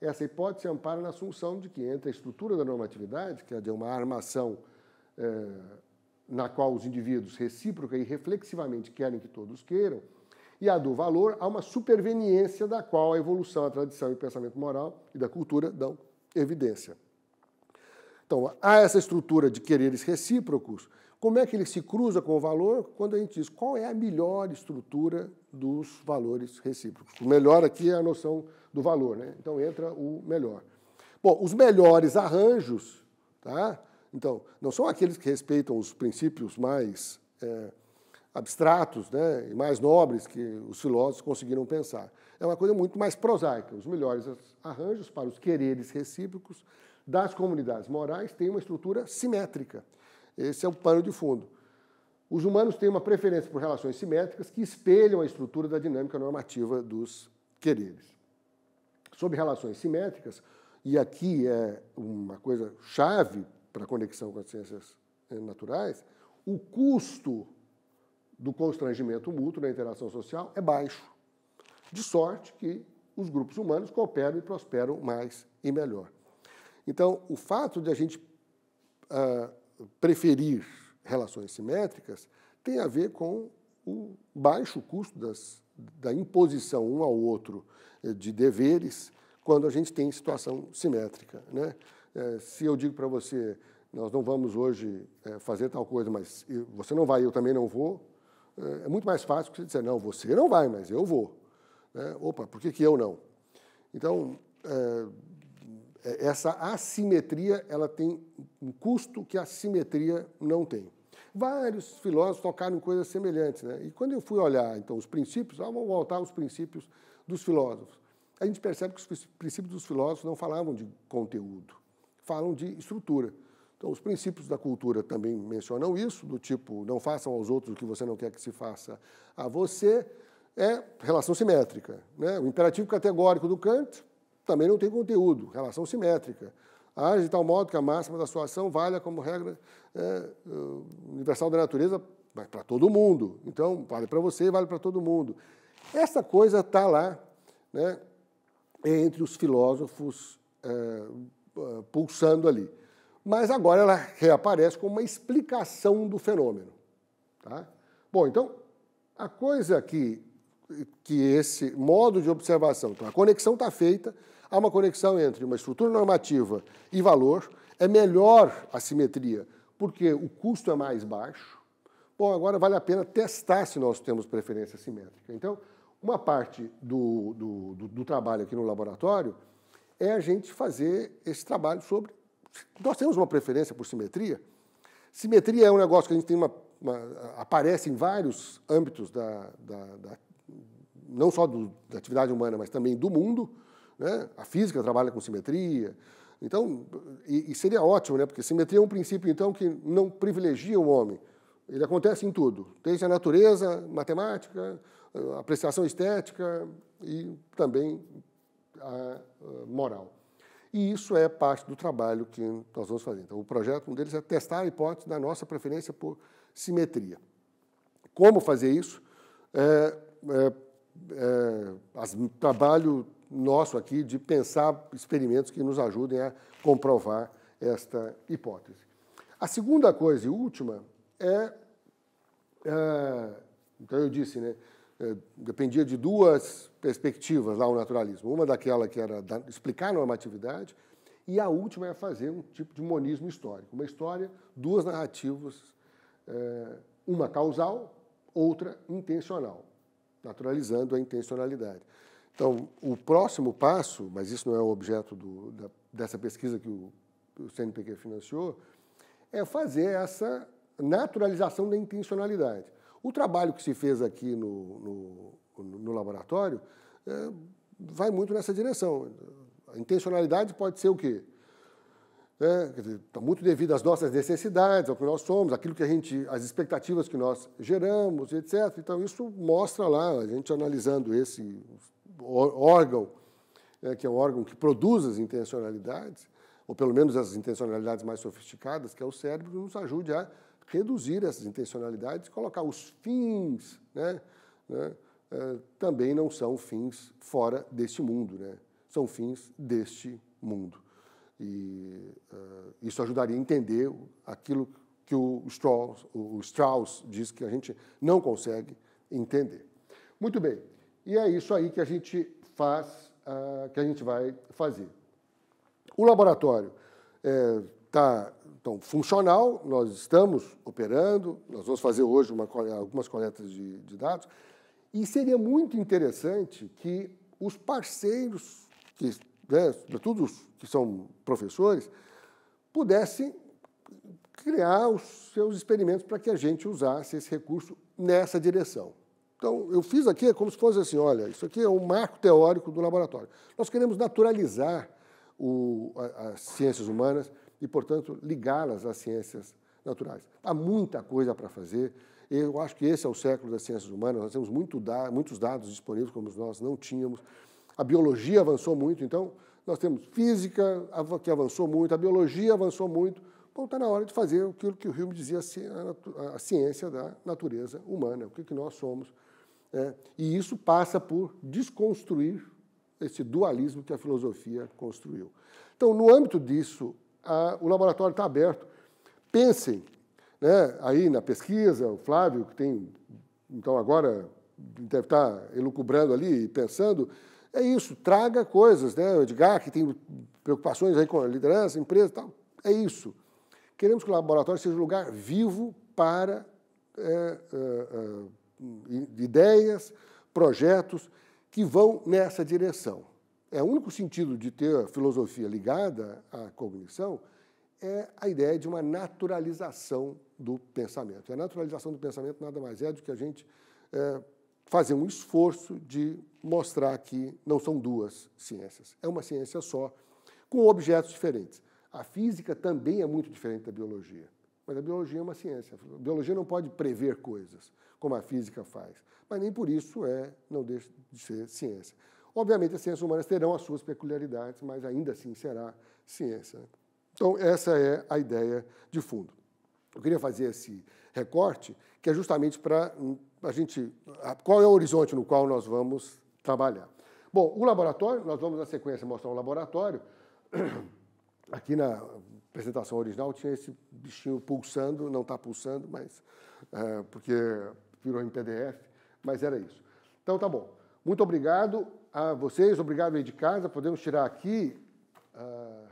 Essa hipótese ampara na assunção de que entre a estrutura da normatividade, que é de uma armação é, na qual os indivíduos recíproca e reflexivamente querem que todos queiram, e a do valor a uma superveniência da qual a evolução, a tradição e o pensamento moral e da cultura dão evidência. Então, há essa estrutura de quereres recíprocos. Como é que ele se cruza com o valor? Quando a gente diz qual é a melhor estrutura dos valores recíprocos. O melhor aqui é a noção do valor, né? Então entra o melhor. Bom, os melhores arranjos, tá? Então, não são aqueles que respeitam os princípios mais é, abstratos né, e mais nobres que os filósofos conseguiram pensar. É uma coisa muito mais prosaica. Os melhores arranjos para os quereres recíprocos das comunidades morais têm uma estrutura simétrica. Esse é o pano de fundo. Os humanos têm uma preferência por relações simétricas que espelham a estrutura da dinâmica normativa dos quereres. Sob relações simétricas, e aqui é uma coisa chave para a conexão com as ciências eh, naturais, o custo do constrangimento mútuo na interação social é baixo, de sorte que os grupos humanos cooperam e prosperam mais e melhor. Então, o fato de a gente uh, preferir relações simétricas tem a ver com o baixo custo das, da imposição um ao outro eh, de deveres quando a gente tem situação simétrica. Né? É, se eu digo para você, nós não vamos hoje é, fazer tal coisa, mas você não vai, eu também não vou, é, é muito mais fácil que você dizer, não, você não vai, mas eu vou. Né? Opa, por que, que eu não? Então, é, é, essa assimetria ela tem um custo que a simetria não tem. Vários filósofos tocaram em coisas semelhantes. Né? E quando eu fui olhar, então, os princípios, ah, vamos voltar aos princípios dos filósofos. A gente percebe que os princípios dos filósofos não falavam de conteúdo, falam de estrutura. Então, os princípios da cultura também mencionam isso, do tipo, não façam aos outros o que você não quer que se faça a você, é relação simétrica. Né? O imperativo categórico do Kant também não tem conteúdo, relação simétrica. Age de tal modo que a máxima da sua ação valha como regra é, uh, universal da natureza para todo mundo. Então, vale para você vale para todo mundo. Essa coisa está lá né, entre os filósofos é, uh, pulsando ali mas agora ela reaparece como uma explicação do fenômeno. Tá? Bom, então, a coisa que, que esse modo de observação, então, a conexão está feita, há uma conexão entre uma estrutura normativa e valor, é melhor a simetria, porque o custo é mais baixo. Bom, agora vale a pena testar se nós temos preferência simétrica. Então, uma parte do, do, do, do trabalho aqui no laboratório é a gente fazer esse trabalho sobre nós temos uma preferência por simetria. Simetria é um negócio que a gente tem uma, uma aparece em vários âmbitos da, da, da não só do, da atividade humana, mas também do mundo. Né? A física trabalha com simetria. Então, e, e, seria ótimo, né? porque simetria é um princípio então que não privilegia o homem. Ele acontece em tudo, desde a natureza, matemática, apreciação estética e também a, a moral. E isso é parte do trabalho que nós vamos fazer. Então, o projeto, um deles é testar a hipótese da nossa preferência por simetria. Como fazer isso? É, é, é as, trabalho nosso aqui de pensar experimentos que nos ajudem a comprovar esta hipótese. A segunda coisa e última é, é então eu disse, né, é, dependia de duas perspectivas lá o naturalismo. Uma daquela que era explicar a normatividade e a última é fazer um tipo de monismo histórico. Uma história, duas narrativas, é, uma causal, outra intencional, naturalizando a intencionalidade. Então, o próximo passo, mas isso não é o objeto do, da, dessa pesquisa que o, o CNPq financiou, é fazer essa naturalização da intencionalidade. O trabalho que se fez aqui no, no, no laboratório é, vai muito nessa direção. A intencionalidade pode ser o quê? Está é, tá muito devido às nossas necessidades, ao que nós somos, aquilo que a gente, as expectativas que nós geramos, etc. Então isso mostra lá a gente analisando esse órgão é, que é um órgão que produz as intencionalidades, ou pelo menos as intencionalidades mais sofisticadas, que é o cérebro, que nos ajude a reduzir essas intencionalidades, colocar os fins, né, né, é, também não são fins fora deste mundo, né, são fins deste mundo. E uh, isso ajudaria a entender aquilo que o Strauss, o Strauss diz que a gente não consegue entender. Muito bem, e é isso aí que a gente faz, uh, que a gente vai fazer. O laboratório é, está então, funcional, nós estamos operando, nós vamos fazer hoje uma, algumas coletas de, de dados, e seria muito interessante que os parceiros, que, né, sobretudo os que são professores, pudessem criar os seus experimentos para que a gente usasse esse recurso nessa direção. Então, eu fiz aqui é como se fosse assim, olha, isso aqui é um marco teórico do laboratório. Nós queremos naturalizar o, a, as ciências humanas e, portanto, ligá-las às ciências naturais. Há muita coisa para fazer. Eu acho que esse é o século das ciências humanas. Nós temos muito da muitos dados disponíveis, como nós não tínhamos. A biologia avançou muito, então nós temos física que avançou muito, a biologia avançou muito. Bom, está na hora de fazer aquilo que o Hume dizia, a ciência da natureza humana, o que, que nós somos. É, e isso passa por desconstruir esse dualismo que a filosofia construiu. Então, no âmbito disso, a, o laboratório está aberto. Pensem, né, aí na pesquisa, o Flávio, que tem, então agora deve estar elucubrando ali e pensando, é isso, traga coisas, né? O Edgar, que tem preocupações aí com a liderança, empresa e tal, é isso. Queremos que o laboratório seja um lugar vivo para é, é, é, ideias, projetos que vão nessa direção é o único sentido de ter a filosofia ligada à cognição é a ideia de uma naturalização do pensamento. E a naturalização do pensamento nada mais é do que a gente é, fazer um esforço de mostrar que não são duas ciências, é uma ciência só, com objetos diferentes. A física também é muito diferente da biologia, mas a biologia é uma ciência. A biologia não pode prever coisas, como a física faz, mas nem por isso é não deixa de ser ciência. Obviamente, as ciências humanas terão as suas peculiaridades, mas ainda assim será ciência. Então, essa é a ideia de fundo. Eu queria fazer esse recorte, que é justamente para a gente. Qual é o horizonte no qual nós vamos trabalhar? Bom, o laboratório, nós vamos na sequência mostrar o laboratório. [clears throat] Aqui na apresentação original tinha esse bichinho pulsando, não está pulsando, mas é, porque virou em PDF, mas era isso. Então tá bom. Muito obrigado a vocês, obrigado aí de casa. Podemos tirar aqui. Ah,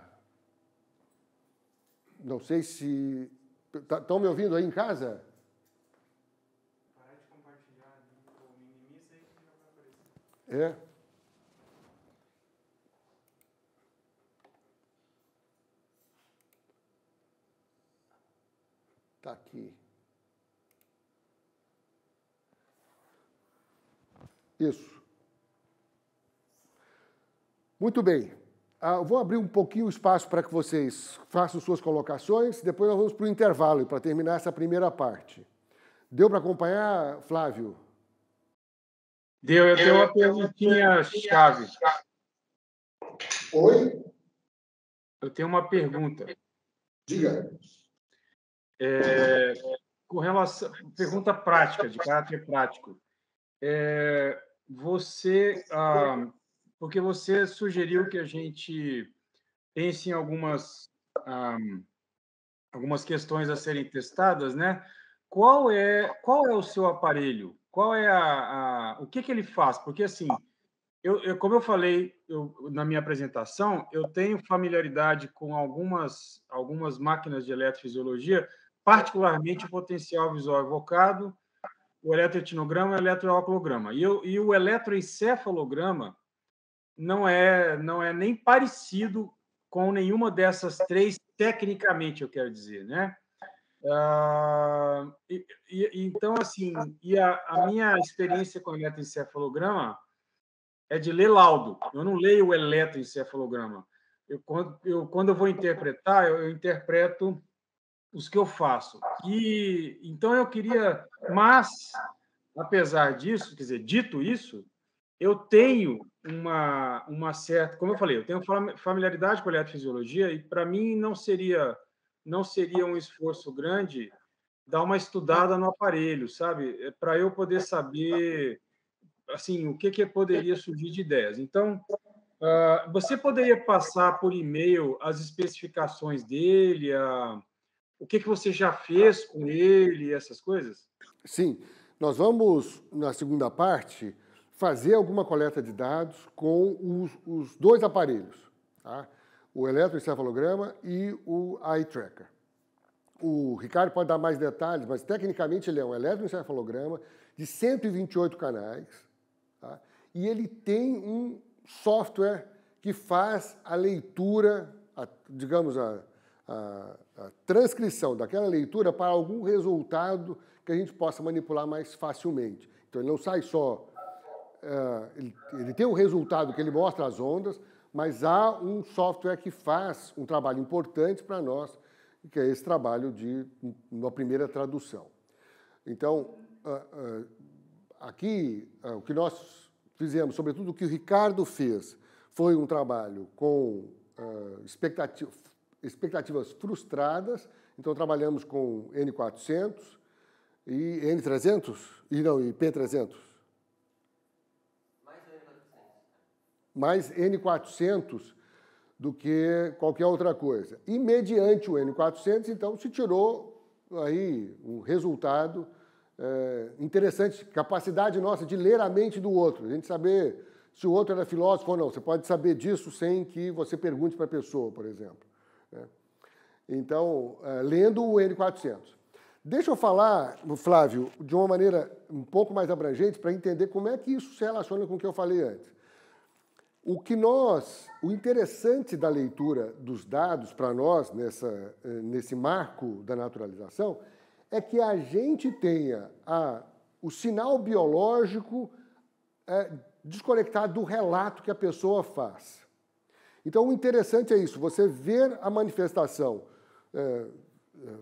não sei se. Estão tá, me ouvindo aí em casa? Parar de compartilhar né? ou já vai aparecer. É. Está aqui. Isso. Muito bem. Ah, vou abrir um pouquinho o espaço para que vocês façam suas colocações, depois nós vamos para o intervalo para terminar essa primeira parte. Deu para acompanhar, Flávio? Deu, eu tenho uma perguntinha chave. Oi? Eu tenho uma pergunta. Diga. É, com relação, pergunta prática, de caráter prático. É, você, ah, porque você sugeriu que a gente pense em algumas, um, algumas questões a serem testadas, né? Qual é, qual é o seu aparelho? Qual é a, a o que, que ele faz? Porque assim, eu, eu, como eu falei eu, na minha apresentação, eu tenho familiaridade com algumas, algumas máquinas de eletrofisiologia, particularmente o potencial visual evocado, o eletroetnograma e o eletroalcolograma E, e o eletroencefalograma, não é, não é nem parecido com nenhuma dessas três, tecnicamente, eu quero dizer, né? Uh, e, e, então, assim, e a, a minha experiência com eletroencefalograma é de ler laudo. Eu não leio o eletroencefalograma. Eu quando, eu, quando eu vou interpretar, eu, eu interpreto os que eu faço. E então eu queria, mas apesar disso, quer dizer, dito isso, eu tenho uma, uma certa. Como eu falei, eu tenho familiaridade com a eletrofisiologia e, para mim, não seria, não seria um esforço grande dar uma estudada no aparelho, sabe? É para eu poder saber assim o que, que poderia surgir de ideias. Então, uh, você poderia passar por e-mail as especificações dele, o que, que você já fez com ele, essas coisas? Sim. Nós vamos, na segunda parte, fazer alguma coleta de dados com os, os dois aparelhos, tá? o eletroencefalograma e o eye tracker. O Ricardo pode dar mais detalhes, mas tecnicamente ele é um eletroencefalograma de 128 canais tá? e ele tem um software que faz a leitura, a, digamos, a, a, a transcrição daquela leitura para algum resultado que a gente possa manipular mais facilmente. Então ele não sai só é, ele, ele tem o resultado que ele mostra as ondas, mas há um software que faz um trabalho importante para nós, que é esse trabalho de uma primeira tradução. Então, aqui, o que nós fizemos, sobretudo o que o Ricardo fez, foi um trabalho com expectativas frustradas, então trabalhamos com N400 e N300, e não, e P300, mais N400 do que qualquer outra coisa. E mediante o N400, então, se tirou aí um resultado é, interessante, capacidade nossa de ler a mente do outro, a gente saber se o outro era filósofo ou não. Você pode saber disso sem que você pergunte para a pessoa, por exemplo. Né? Então, é, lendo o N400. Deixa eu falar, Flávio, de uma maneira um pouco mais abrangente para entender como é que isso se relaciona com o que eu falei antes. O que nós, o interessante da leitura dos dados para nós nessa, eh, nesse marco da naturalização é que a gente tenha a, o sinal biológico é, desconectado do relato que a pessoa faz. Então, o interessante é isso: você ver a manifestação é,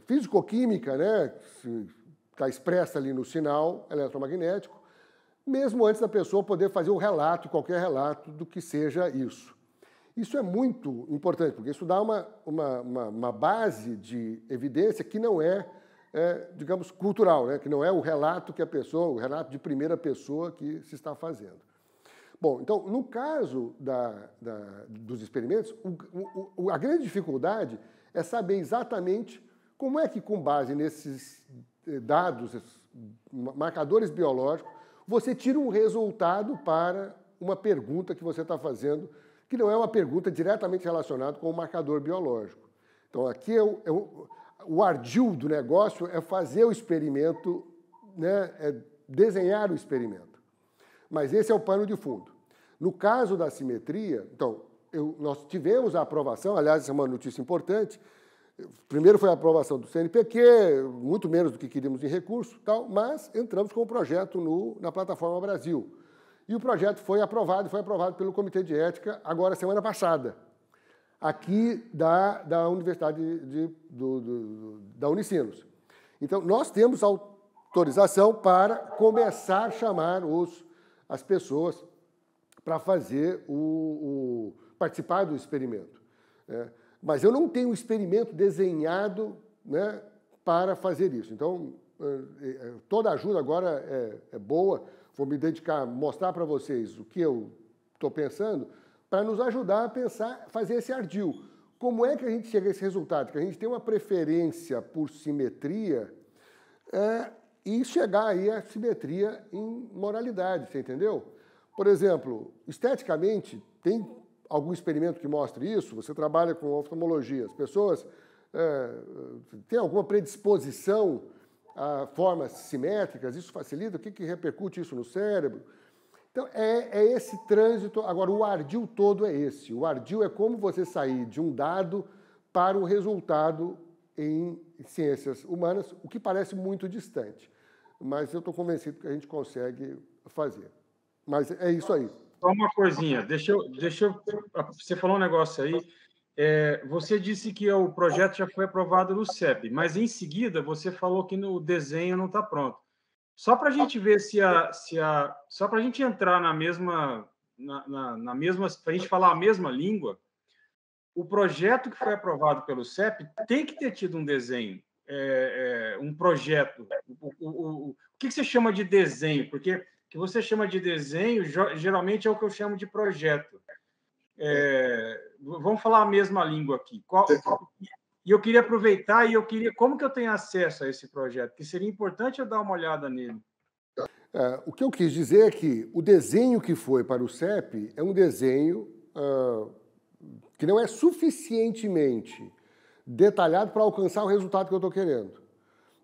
físico-química, né, que está expressa ali no sinal eletromagnético, mesmo antes da pessoa poder fazer o relato, qualquer relato do que seja isso. Isso é muito importante, porque isso dá uma, uma, uma, uma base de evidência que não é, é, digamos, cultural, né? que não é o relato que a pessoa, o relato de primeira pessoa que se está fazendo. Bom, então, no caso da, da, dos experimentos, o, o, a grande dificuldade é saber exatamente como é que, com base nesses eh, dados, marcadores biológicos, você tira um resultado para uma pergunta que você está fazendo, que não é uma pergunta diretamente relacionada com o marcador biológico. Então, aqui é o, é o, o ardil do negócio é fazer o experimento, né, é desenhar o experimento. Mas esse é o pano de fundo. No caso da simetria, então, eu, nós tivemos a aprovação, aliás, essa é uma notícia importante, Primeiro foi a aprovação do CNPq, muito menos do que queríamos em recurso, tal, mas entramos com o projeto no, na plataforma Brasil. E o projeto foi aprovado, foi aprovado pelo Comitê de Ética agora semana passada, aqui da, da Universidade de, de do, do, da Unicinos. Então, nós temos autorização para começar a chamar os, as pessoas para fazer o, o, participar do experimento. Né? Mas eu não tenho um experimento desenhado né, para fazer isso. Então, eh, eh, eh, toda ajuda agora é, é boa. Vou me dedicar a mostrar para vocês o que eu estou pensando para nos ajudar a pensar, fazer esse ardil. Como é que a gente chega a esse resultado? Que a gente tem uma preferência por simetria é, e chegar aí à simetria em moralidade, você entendeu? Por exemplo, esteticamente, tem algum experimento que mostre isso? Você trabalha com oftalmologia. As pessoas é, têm alguma predisposição a formas simétricas? Isso facilita? O que, que repercute isso no cérebro? Então, é, é esse trânsito. Agora, o ardil todo é esse. O ardil é como você sair de um dado para um resultado em ciências humanas, o que parece muito distante. Mas eu estou convencido que a gente consegue fazer. Mas é isso aí só uma coisinha. Deixa eu, deixa eu. Ah, você falou um negócio aí. É, você disse que o projeto já foi aprovado no CEP, mas em seguida você falou que o desenho não está pronto. Só para a gente ver se a, se a só para a gente entrar na mesma na, na, na mesma para a gente falar a mesma língua, o projeto que foi aprovado pelo CEP tem que ter tido um desenho, é, é, um projeto. O, o, o, o que, que você chama de desenho? Porque que você chama de desenho, geralmente é o que eu chamo de projeto. É, vamos falar a mesma língua aqui. Qual, e eu queria aproveitar e eu queria como que eu tenho acesso a esse projeto? Que seria importante eu dar uma olhada nele. É, o que eu quis dizer é que o desenho que foi para o CEP é um desenho uh, que não é suficientemente detalhado para alcançar o resultado que eu estou querendo,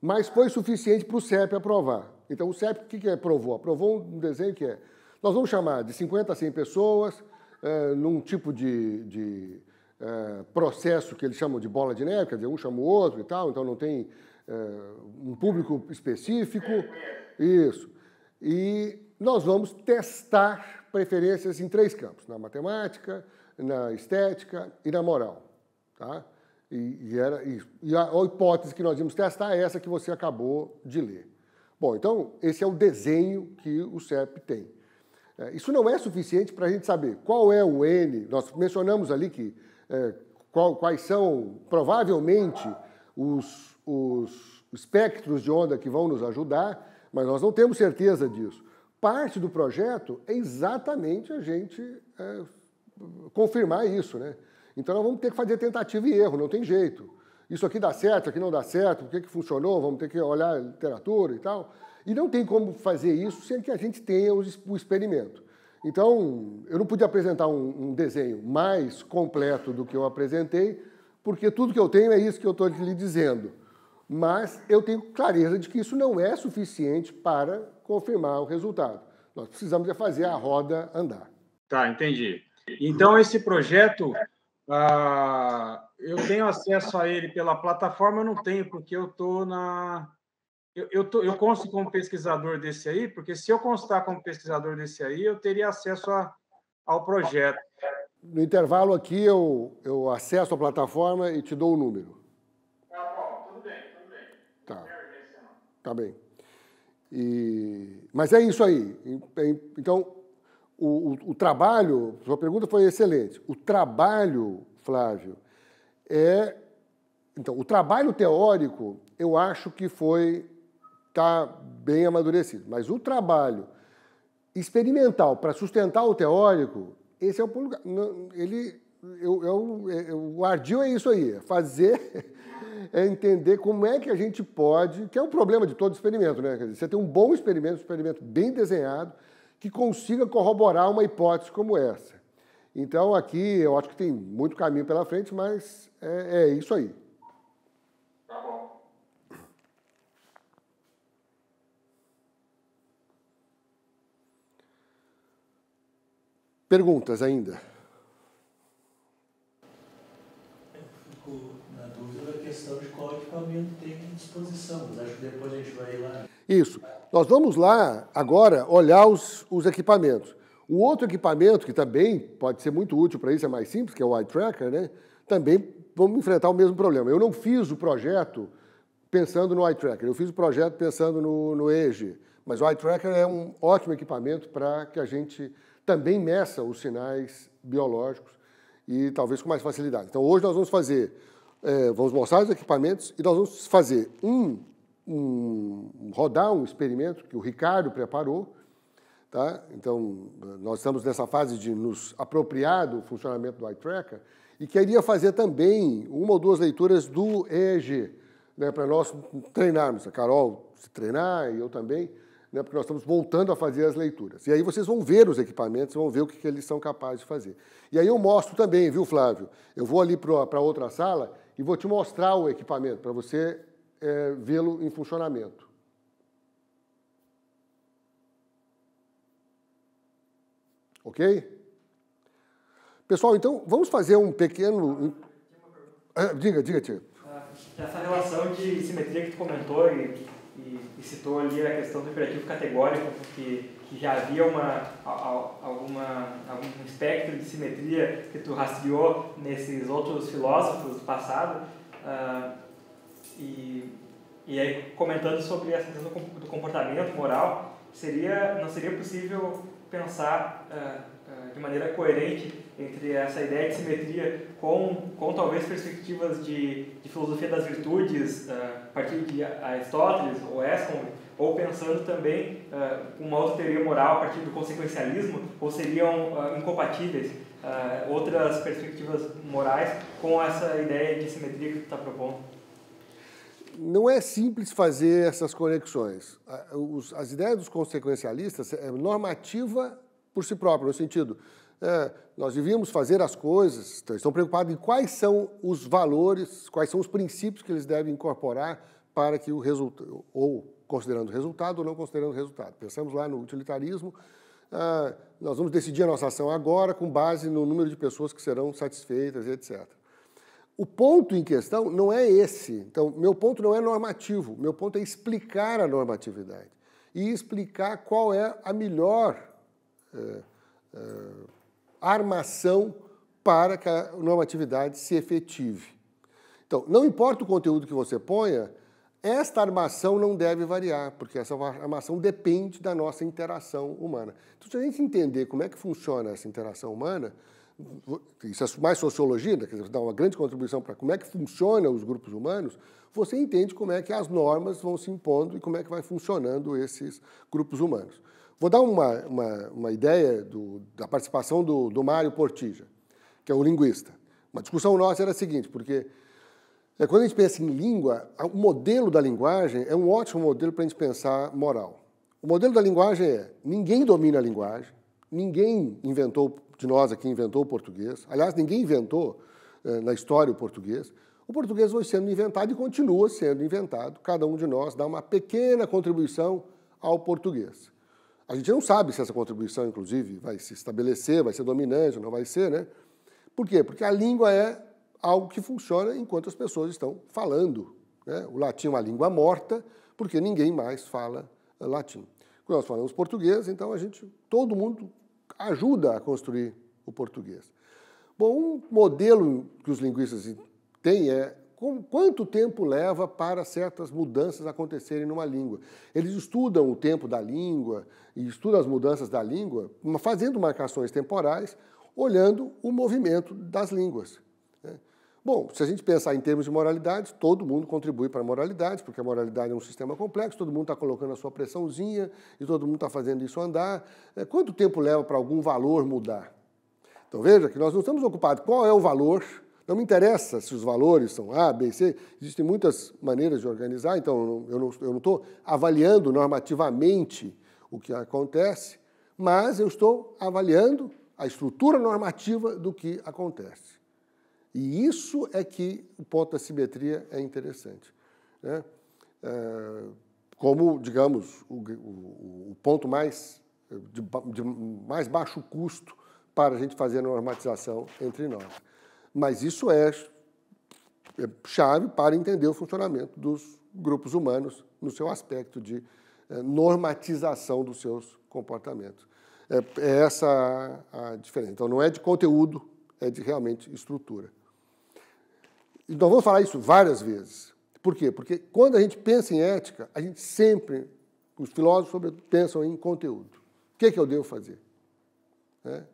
mas foi suficiente para o CEP aprovar. Então, o CEP, o que, que aprovou? É? Aprovou um desenho que é, nós vamos chamar de 50 a 100 pessoas, é, num tipo de, de é, processo que eles chamam de bola de neve, quer dizer, um chama o outro e tal, então não tem é, um público específico. Isso. E nós vamos testar preferências em três campos, na matemática, na estética e na moral. Tá? E, e, era, e, e a, a hipótese que nós íamos testar é essa que você acabou de ler. Bom, então esse é o desenho que o CEP tem. É, isso não é suficiente para a gente saber qual é o N. Nós mencionamos ali que é, qual, quais são provavelmente os, os espectros de onda que vão nos ajudar, mas nós não temos certeza disso. Parte do projeto é exatamente a gente é, confirmar isso, né? Então nós vamos ter que fazer tentativa e erro, não tem jeito isso aqui dá certo, isso aqui não dá certo, por que, que funcionou, vamos ter que olhar a literatura e tal. E não tem como fazer isso sem que a gente tenha o experimento. Então, eu não podia apresentar um, um desenho mais completo do que eu apresentei, porque tudo que eu tenho é isso que eu estou lhe dizendo. Mas eu tenho clareza de que isso não é suficiente para confirmar o resultado. Nós precisamos é fazer a roda andar. Tá, entendi. Então, esse projeto ah, eu tenho acesso a ele pela plataforma, eu não tenho, porque eu estou na. Eu, eu, tô, eu consto como pesquisador desse aí, porque se eu constar como pesquisador desse aí, eu teria acesso a, ao projeto. No intervalo aqui, eu, eu acesso a plataforma e te dou o número. Tá bom, tudo bem, tudo bem. Tá. Tá bem. E... Mas é isso aí. Então, o, o, o trabalho, sua pergunta foi excelente. O trabalho, Flávio, é. Então, o trabalho teórico, eu acho que foi. está bem amadurecido. Mas o trabalho experimental para sustentar o teórico, esse é o lugar. Ele, eu, eu, eu, o ardil é isso aí, é fazer, [laughs] é entender como é que a gente pode, que é o um problema de todo experimento, né? Quer dizer, você tem um bom experimento, um experimento bem desenhado, que consiga corroborar uma hipótese como essa. Então, aqui eu acho que tem muito caminho pela frente, mas é, é isso aí. Tá bom. Perguntas ainda? Fico na dúvida da questão de qual equipamento tem à disposição, mas acho que depois a gente vai lá. Isso. Nós vamos lá agora olhar os, os equipamentos. O outro equipamento, que também pode ser muito útil para isso, é mais simples, que é o Eye Tracker, né? também vamos enfrentar o mesmo problema. Eu não fiz o projeto pensando no Eye Tracker, eu fiz o projeto pensando no, no EGE, mas o Eye Tracker é um ótimo equipamento para que a gente também meça os sinais biológicos e talvez com mais facilidade. Então hoje nós vamos fazer, é, vamos mostrar os equipamentos e nós vamos fazer um um, rodar um experimento que o Ricardo preparou. Tá? Então, nós estamos nessa fase de nos apropriar do funcionamento do iTracker e queria fazer também uma ou duas leituras do EEG, né, para nós treinarmos, a Carol se treinar e eu também, né, porque nós estamos voltando a fazer as leituras. E aí vocês vão ver os equipamentos, vão ver o que, que eles são capazes de fazer. E aí eu mostro também, viu, Flávio? Eu vou ali para outra sala e vou te mostrar o equipamento, para você é, vê-lo em funcionamento. Ok? Pessoal, então vamos fazer um pequeno. Ah, diga, diga, tia. Ah, essa relação de simetria que tu comentou e, e, e citou ali a questão do imperativo categórico, que, que já havia uma, alguma, algum espectro de simetria que tu rastreou nesses outros filósofos do passado. Uh, e, e aí, comentando sobre essa questão do comportamento moral, seria, não seria possível pensar uh, uh, de maneira coerente entre essa ideia de simetria com, com talvez perspectivas de, de filosofia das virtudes, uh, a partir de Aristóteles ou Escombe, ou pensando também uma outra teoria moral a partir do consequencialismo, ou seriam incompatíveis outras perspectivas morais com essa ideia de simetria que você está propondo? não é simples fazer essas conexões. As ideias dos consequencialistas é normativa por si própria, no sentido, é, nós devíamos fazer as coisas, então estão preocupados em quais são os valores, quais são os princípios que eles devem incorporar para que o resultado, ou considerando o resultado ou não considerando o resultado. Pensamos lá no utilitarismo, é, nós vamos decidir a nossa ação agora com base no número de pessoas que serão satisfeitas, etc. O ponto em questão não é esse. Então, meu ponto não é normativo, meu ponto é explicar a normatividade e explicar qual é a melhor é, é, armação para que a normatividade se efetive. Então, não importa o conteúdo que você ponha, esta armação não deve variar, porque essa armação depende da nossa interação humana. Então, se a gente entender como é que funciona essa interação humana, isso é mais sociologia, né? dá uma grande contribuição para como é que funcionam os grupos humanos, você entende como é que as normas vão se impondo e como é que vai funcionando esses grupos humanos. Vou dar uma, uma, uma ideia do, da participação do, do Mário Portija, que é um linguista. Uma discussão nossa era a seguinte, porque é, quando a gente pensa em língua, o modelo da linguagem é um ótimo modelo para a gente pensar moral. O modelo da linguagem é: ninguém domina a linguagem, ninguém inventou de nós aqui inventou o português. Aliás, ninguém inventou eh, na história o português. O português foi sendo inventado e continua sendo inventado. Cada um de nós dá uma pequena contribuição ao português. A gente não sabe se essa contribuição, inclusive, vai se estabelecer, vai ser dominante ou não vai ser, né? Por quê? Porque a língua é algo que funciona enquanto as pessoas estão falando. Né? O latim é uma língua morta, porque ninguém mais fala eh, latim. Quando nós falamos português, então a gente, todo mundo ajuda a construir o português. Bom, um modelo que os linguistas têm é quanto tempo leva para certas mudanças acontecerem numa língua. Eles estudam o tempo da língua e estudam as mudanças da língua, fazendo marcações temporais, olhando o movimento das línguas. Bom, se a gente pensar em termos de moralidade, todo mundo contribui para a moralidade, porque a moralidade é um sistema complexo, todo mundo está colocando a sua pressãozinha e todo mundo está fazendo isso andar. É, quanto tempo leva para algum valor mudar? Então veja que nós não estamos ocupados qual é o valor, não me interessa se os valores são A, B, C, existem muitas maneiras de organizar, então eu não estou avaliando normativamente o que acontece, mas eu estou avaliando a estrutura normativa do que acontece. E isso é que o ponto da simetria é interessante. Né? É, como, digamos, o, o, o ponto mais, de, de, mais baixo custo para a gente fazer a normatização entre nós. Mas isso é, é chave para entender o funcionamento dos grupos humanos no seu aspecto de é, normatização dos seus comportamentos. É, é essa a, a diferença. Então, não é de conteúdo, é de realmente estrutura. E nós vamos falar isso várias vezes. Por quê? Porque quando a gente pensa em ética, a gente sempre, os filósofos, sobretudo, pensam em conteúdo. O que, é que eu devo fazer? Né?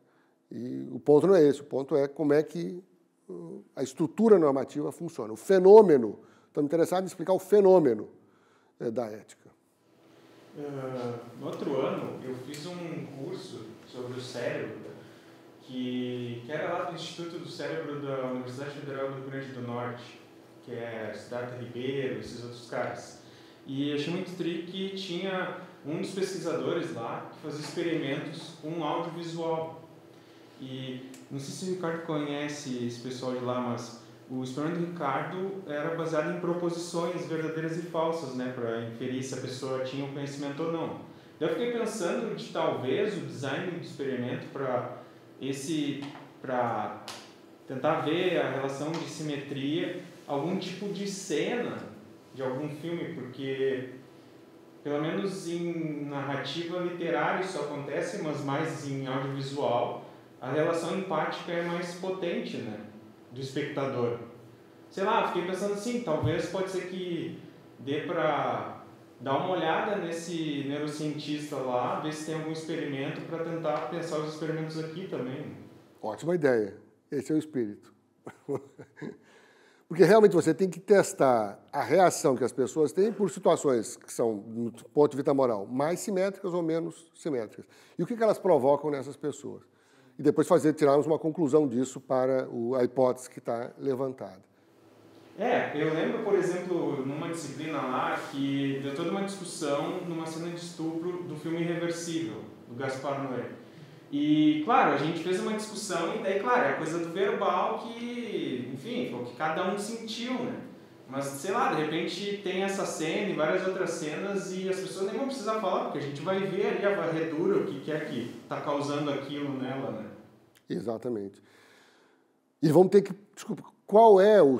E o ponto não é esse, o ponto é como é que uh, a estrutura normativa funciona. O fenômeno, estamos interessados em explicar o fenômeno é, da ética. Uh, no outro ano, eu fiz um curso sobre o cérebro que, que era lá do Instituto do Cérebro da Universidade Federal do Rio Grande do Norte, que é Siddhartha Ribeiro, esses outros caras. E achei muito triste que tinha um dos pesquisadores lá que fazia experimentos com audiovisual. E não sei se o Ricardo conhece esse pessoal de lá, mas o experimento do Ricardo era baseado em proposições verdadeiras e falsas, né, para inferir se a pessoa tinha o um conhecimento ou não. Eu fiquei pensando de talvez o design do experimento para esse para tentar ver a relação de simetria, algum tipo de cena de algum filme, porque pelo menos em narrativa literária isso acontece, mas mais em audiovisual, a relação empática é mais potente, né, do espectador. Sei lá, fiquei pensando assim, talvez pode ser que dê para dá uma olhada nesse neurocientista lá, ver se tem algum experimento para tentar pensar os experimentos aqui também. Ótima ideia. Esse é o espírito. [laughs] Porque realmente você tem que testar a reação que as pessoas têm por situações que são, do ponto de vista moral, mais simétricas ou menos simétricas. E o que elas provocam nessas pessoas. E depois fazer, tirarmos uma conclusão disso para a hipótese que está levantada. É, eu lembro, por exemplo, numa disciplina lá que deu toda uma discussão numa cena de estupro do filme Irreversível, do Gaspar Noé. E, claro, a gente fez uma discussão e daí, claro, é a coisa do verbal que, enfim, foi o que cada um sentiu, né? Mas, sei lá, de repente tem essa cena e várias outras cenas e as pessoas nem vão precisar falar, porque a gente vai ver ali a varredura, o que é que está causando aquilo nela, né? Exatamente. E vamos ter que, desculpa, qual é o,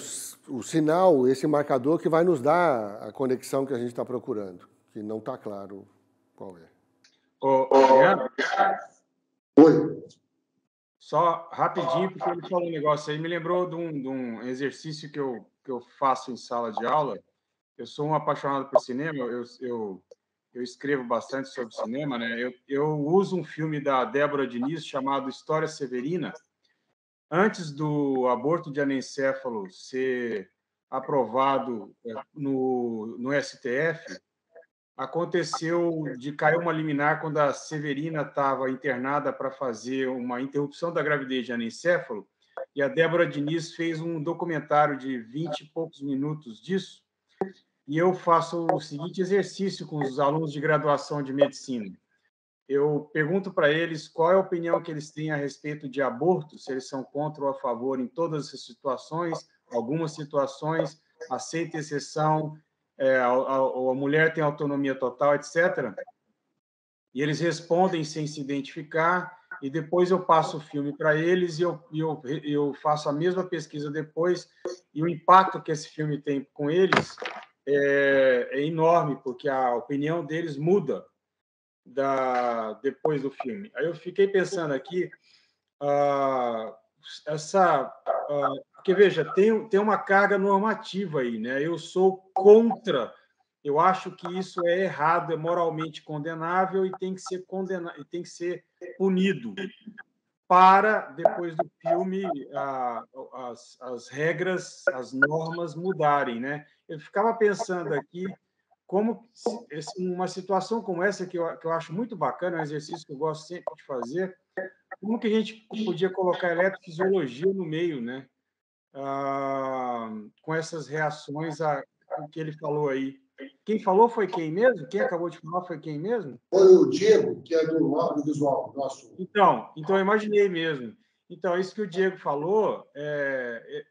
o sinal, esse marcador que vai nos dar a conexão que a gente está procurando, que não está claro qual é. Oh, oh. Oi. Só rapidinho, porque ele falou um negócio aí, me lembrou de um, de um exercício que eu, que eu faço em sala de aula. Eu sou um apaixonado por cinema, eu, eu, eu escrevo bastante sobre cinema, né? Eu, eu uso um filme da Débora Diniz chamado História Severina, antes do aborto de anencefalo ser aprovado eh, no, no STF, aconteceu de cair uma liminar quando a Severina estava internada para fazer uma interrupção da gravidez de anencefalo, e a Débora Diniz fez um documentário de 20 e poucos minutos disso, e eu faço o seguinte exercício com os alunos de graduação de medicina eu pergunto para eles qual é a opinião que eles têm a respeito de aborto, se eles são contra ou a favor em todas as situações, algumas situações, aceita exceção, é, a, a, a mulher tem autonomia total, etc. E eles respondem sem se identificar, e depois eu passo o filme para eles e eu, eu, eu faço a mesma pesquisa depois, e o impacto que esse filme tem com eles é, é enorme, porque a opinião deles muda da depois do filme. Aí eu fiquei pensando aqui uh, essa uh, porque veja tem tem uma carga normativa aí, né? Eu sou contra eu acho que isso é errado, é moralmente condenável e tem que ser condenado, tem que ser punido para depois do filme a, as, as regras, as normas mudarem, né? Eu ficava pensando aqui como uma situação como essa, que eu, que eu acho muito bacana, é um exercício que eu gosto sempre de fazer, como que a gente podia colocar eletrofisiologia no meio, né? Ah, com essas reações a, a que ele falou aí. Quem falou foi quem mesmo? Quem acabou de falar foi quem mesmo? Foi o Diego, que é do audiovisual nosso. Então, então eu imaginei mesmo. Então, isso que o Diego falou é,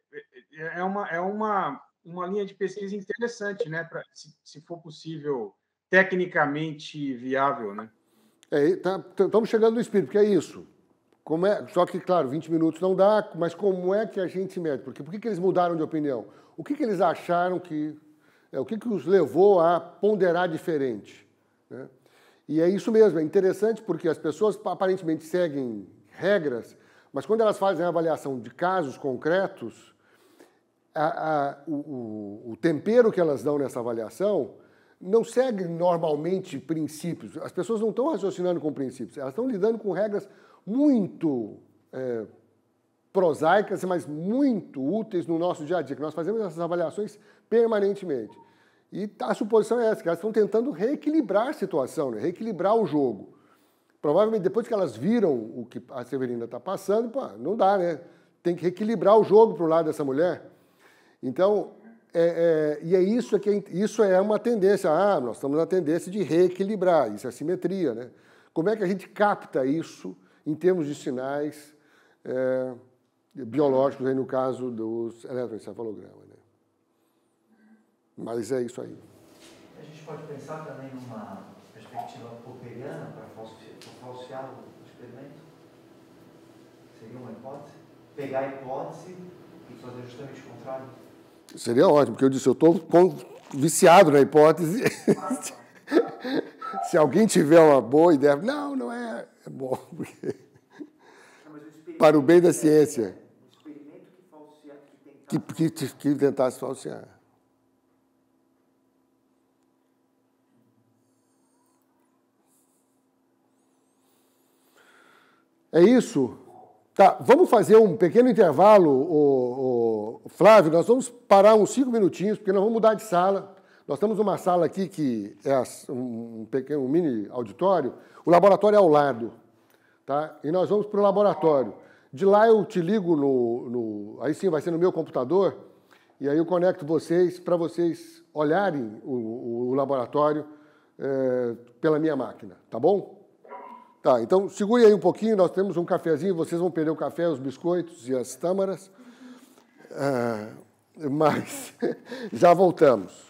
é, é, é uma, é uma uma linha de pesquisa interessante, né? Pra, se, se for possível, tecnicamente viável, né? É, tá, estamos chegando no espírito, porque é isso. Como é, só que, claro, 20 minutos não dá, mas como é que a gente mede? Porque por que, que eles mudaram de opinião? O que, que eles acharam que. É, o que, que os levou a ponderar diferente? Né? E é isso mesmo, é interessante porque as pessoas aparentemente seguem regras, mas quando elas fazem a avaliação de casos concretos, a, a, o, o, tempero que elas dão nessa avaliação não segue normalmente princípios. As pessoas não estão raciocinando com princípios, elas estão lidando com regras muito é, prosaicas, mas muito úteis no nosso dia a dia, que nós fazemos essas avaliações permanentemente. E a suposição é essa, que elas estão tentando reequilibrar a situação, né? reequilibrar o jogo. Provavelmente depois que elas viram o que a Severina está passando, pô, não dá, né? Tem que reequilibrar o jogo para o lado dessa mulher. Então, é, é, e é isso que isso é uma tendência. Ah, nós estamos na tendência de reequilibrar, isso é simetria. Né? Como é que a gente capta isso em termos de sinais é, biológicos, aí no caso dos eletroencefalogramas? Né? Mas é isso aí. A gente pode pensar também numa perspectiva popperiana para para falsear o experimento? Seria uma hipótese? Pegar a hipótese e fazer justamente o contrário? Seria ótimo, porque eu disse, eu estou viciado na hipótese. [laughs] Se alguém tiver uma boa ideia, não, não é, é bom. Porque... Para o bem da ciência. Um que, que, tentasse... Que, que, que tentasse falsear. É isso? Tá, vamos fazer um pequeno intervalo, o, o, Flávio. Nós vamos parar uns cinco minutinhos, porque nós vamos mudar de sala. Nós temos uma sala aqui que é um, pequeno, um mini auditório. O laboratório é ao lado. Tá? E nós vamos para o laboratório. De lá eu te ligo no, no, Aí sim vai ser no meu computador. E aí eu conecto vocês para vocês olharem o, o laboratório é, pela minha máquina, tá bom? Tá, então segure aí um pouquinho, nós temos um cafezinho, vocês vão perder o café, os biscoitos e as tâmaras. É, mas [laughs] já voltamos.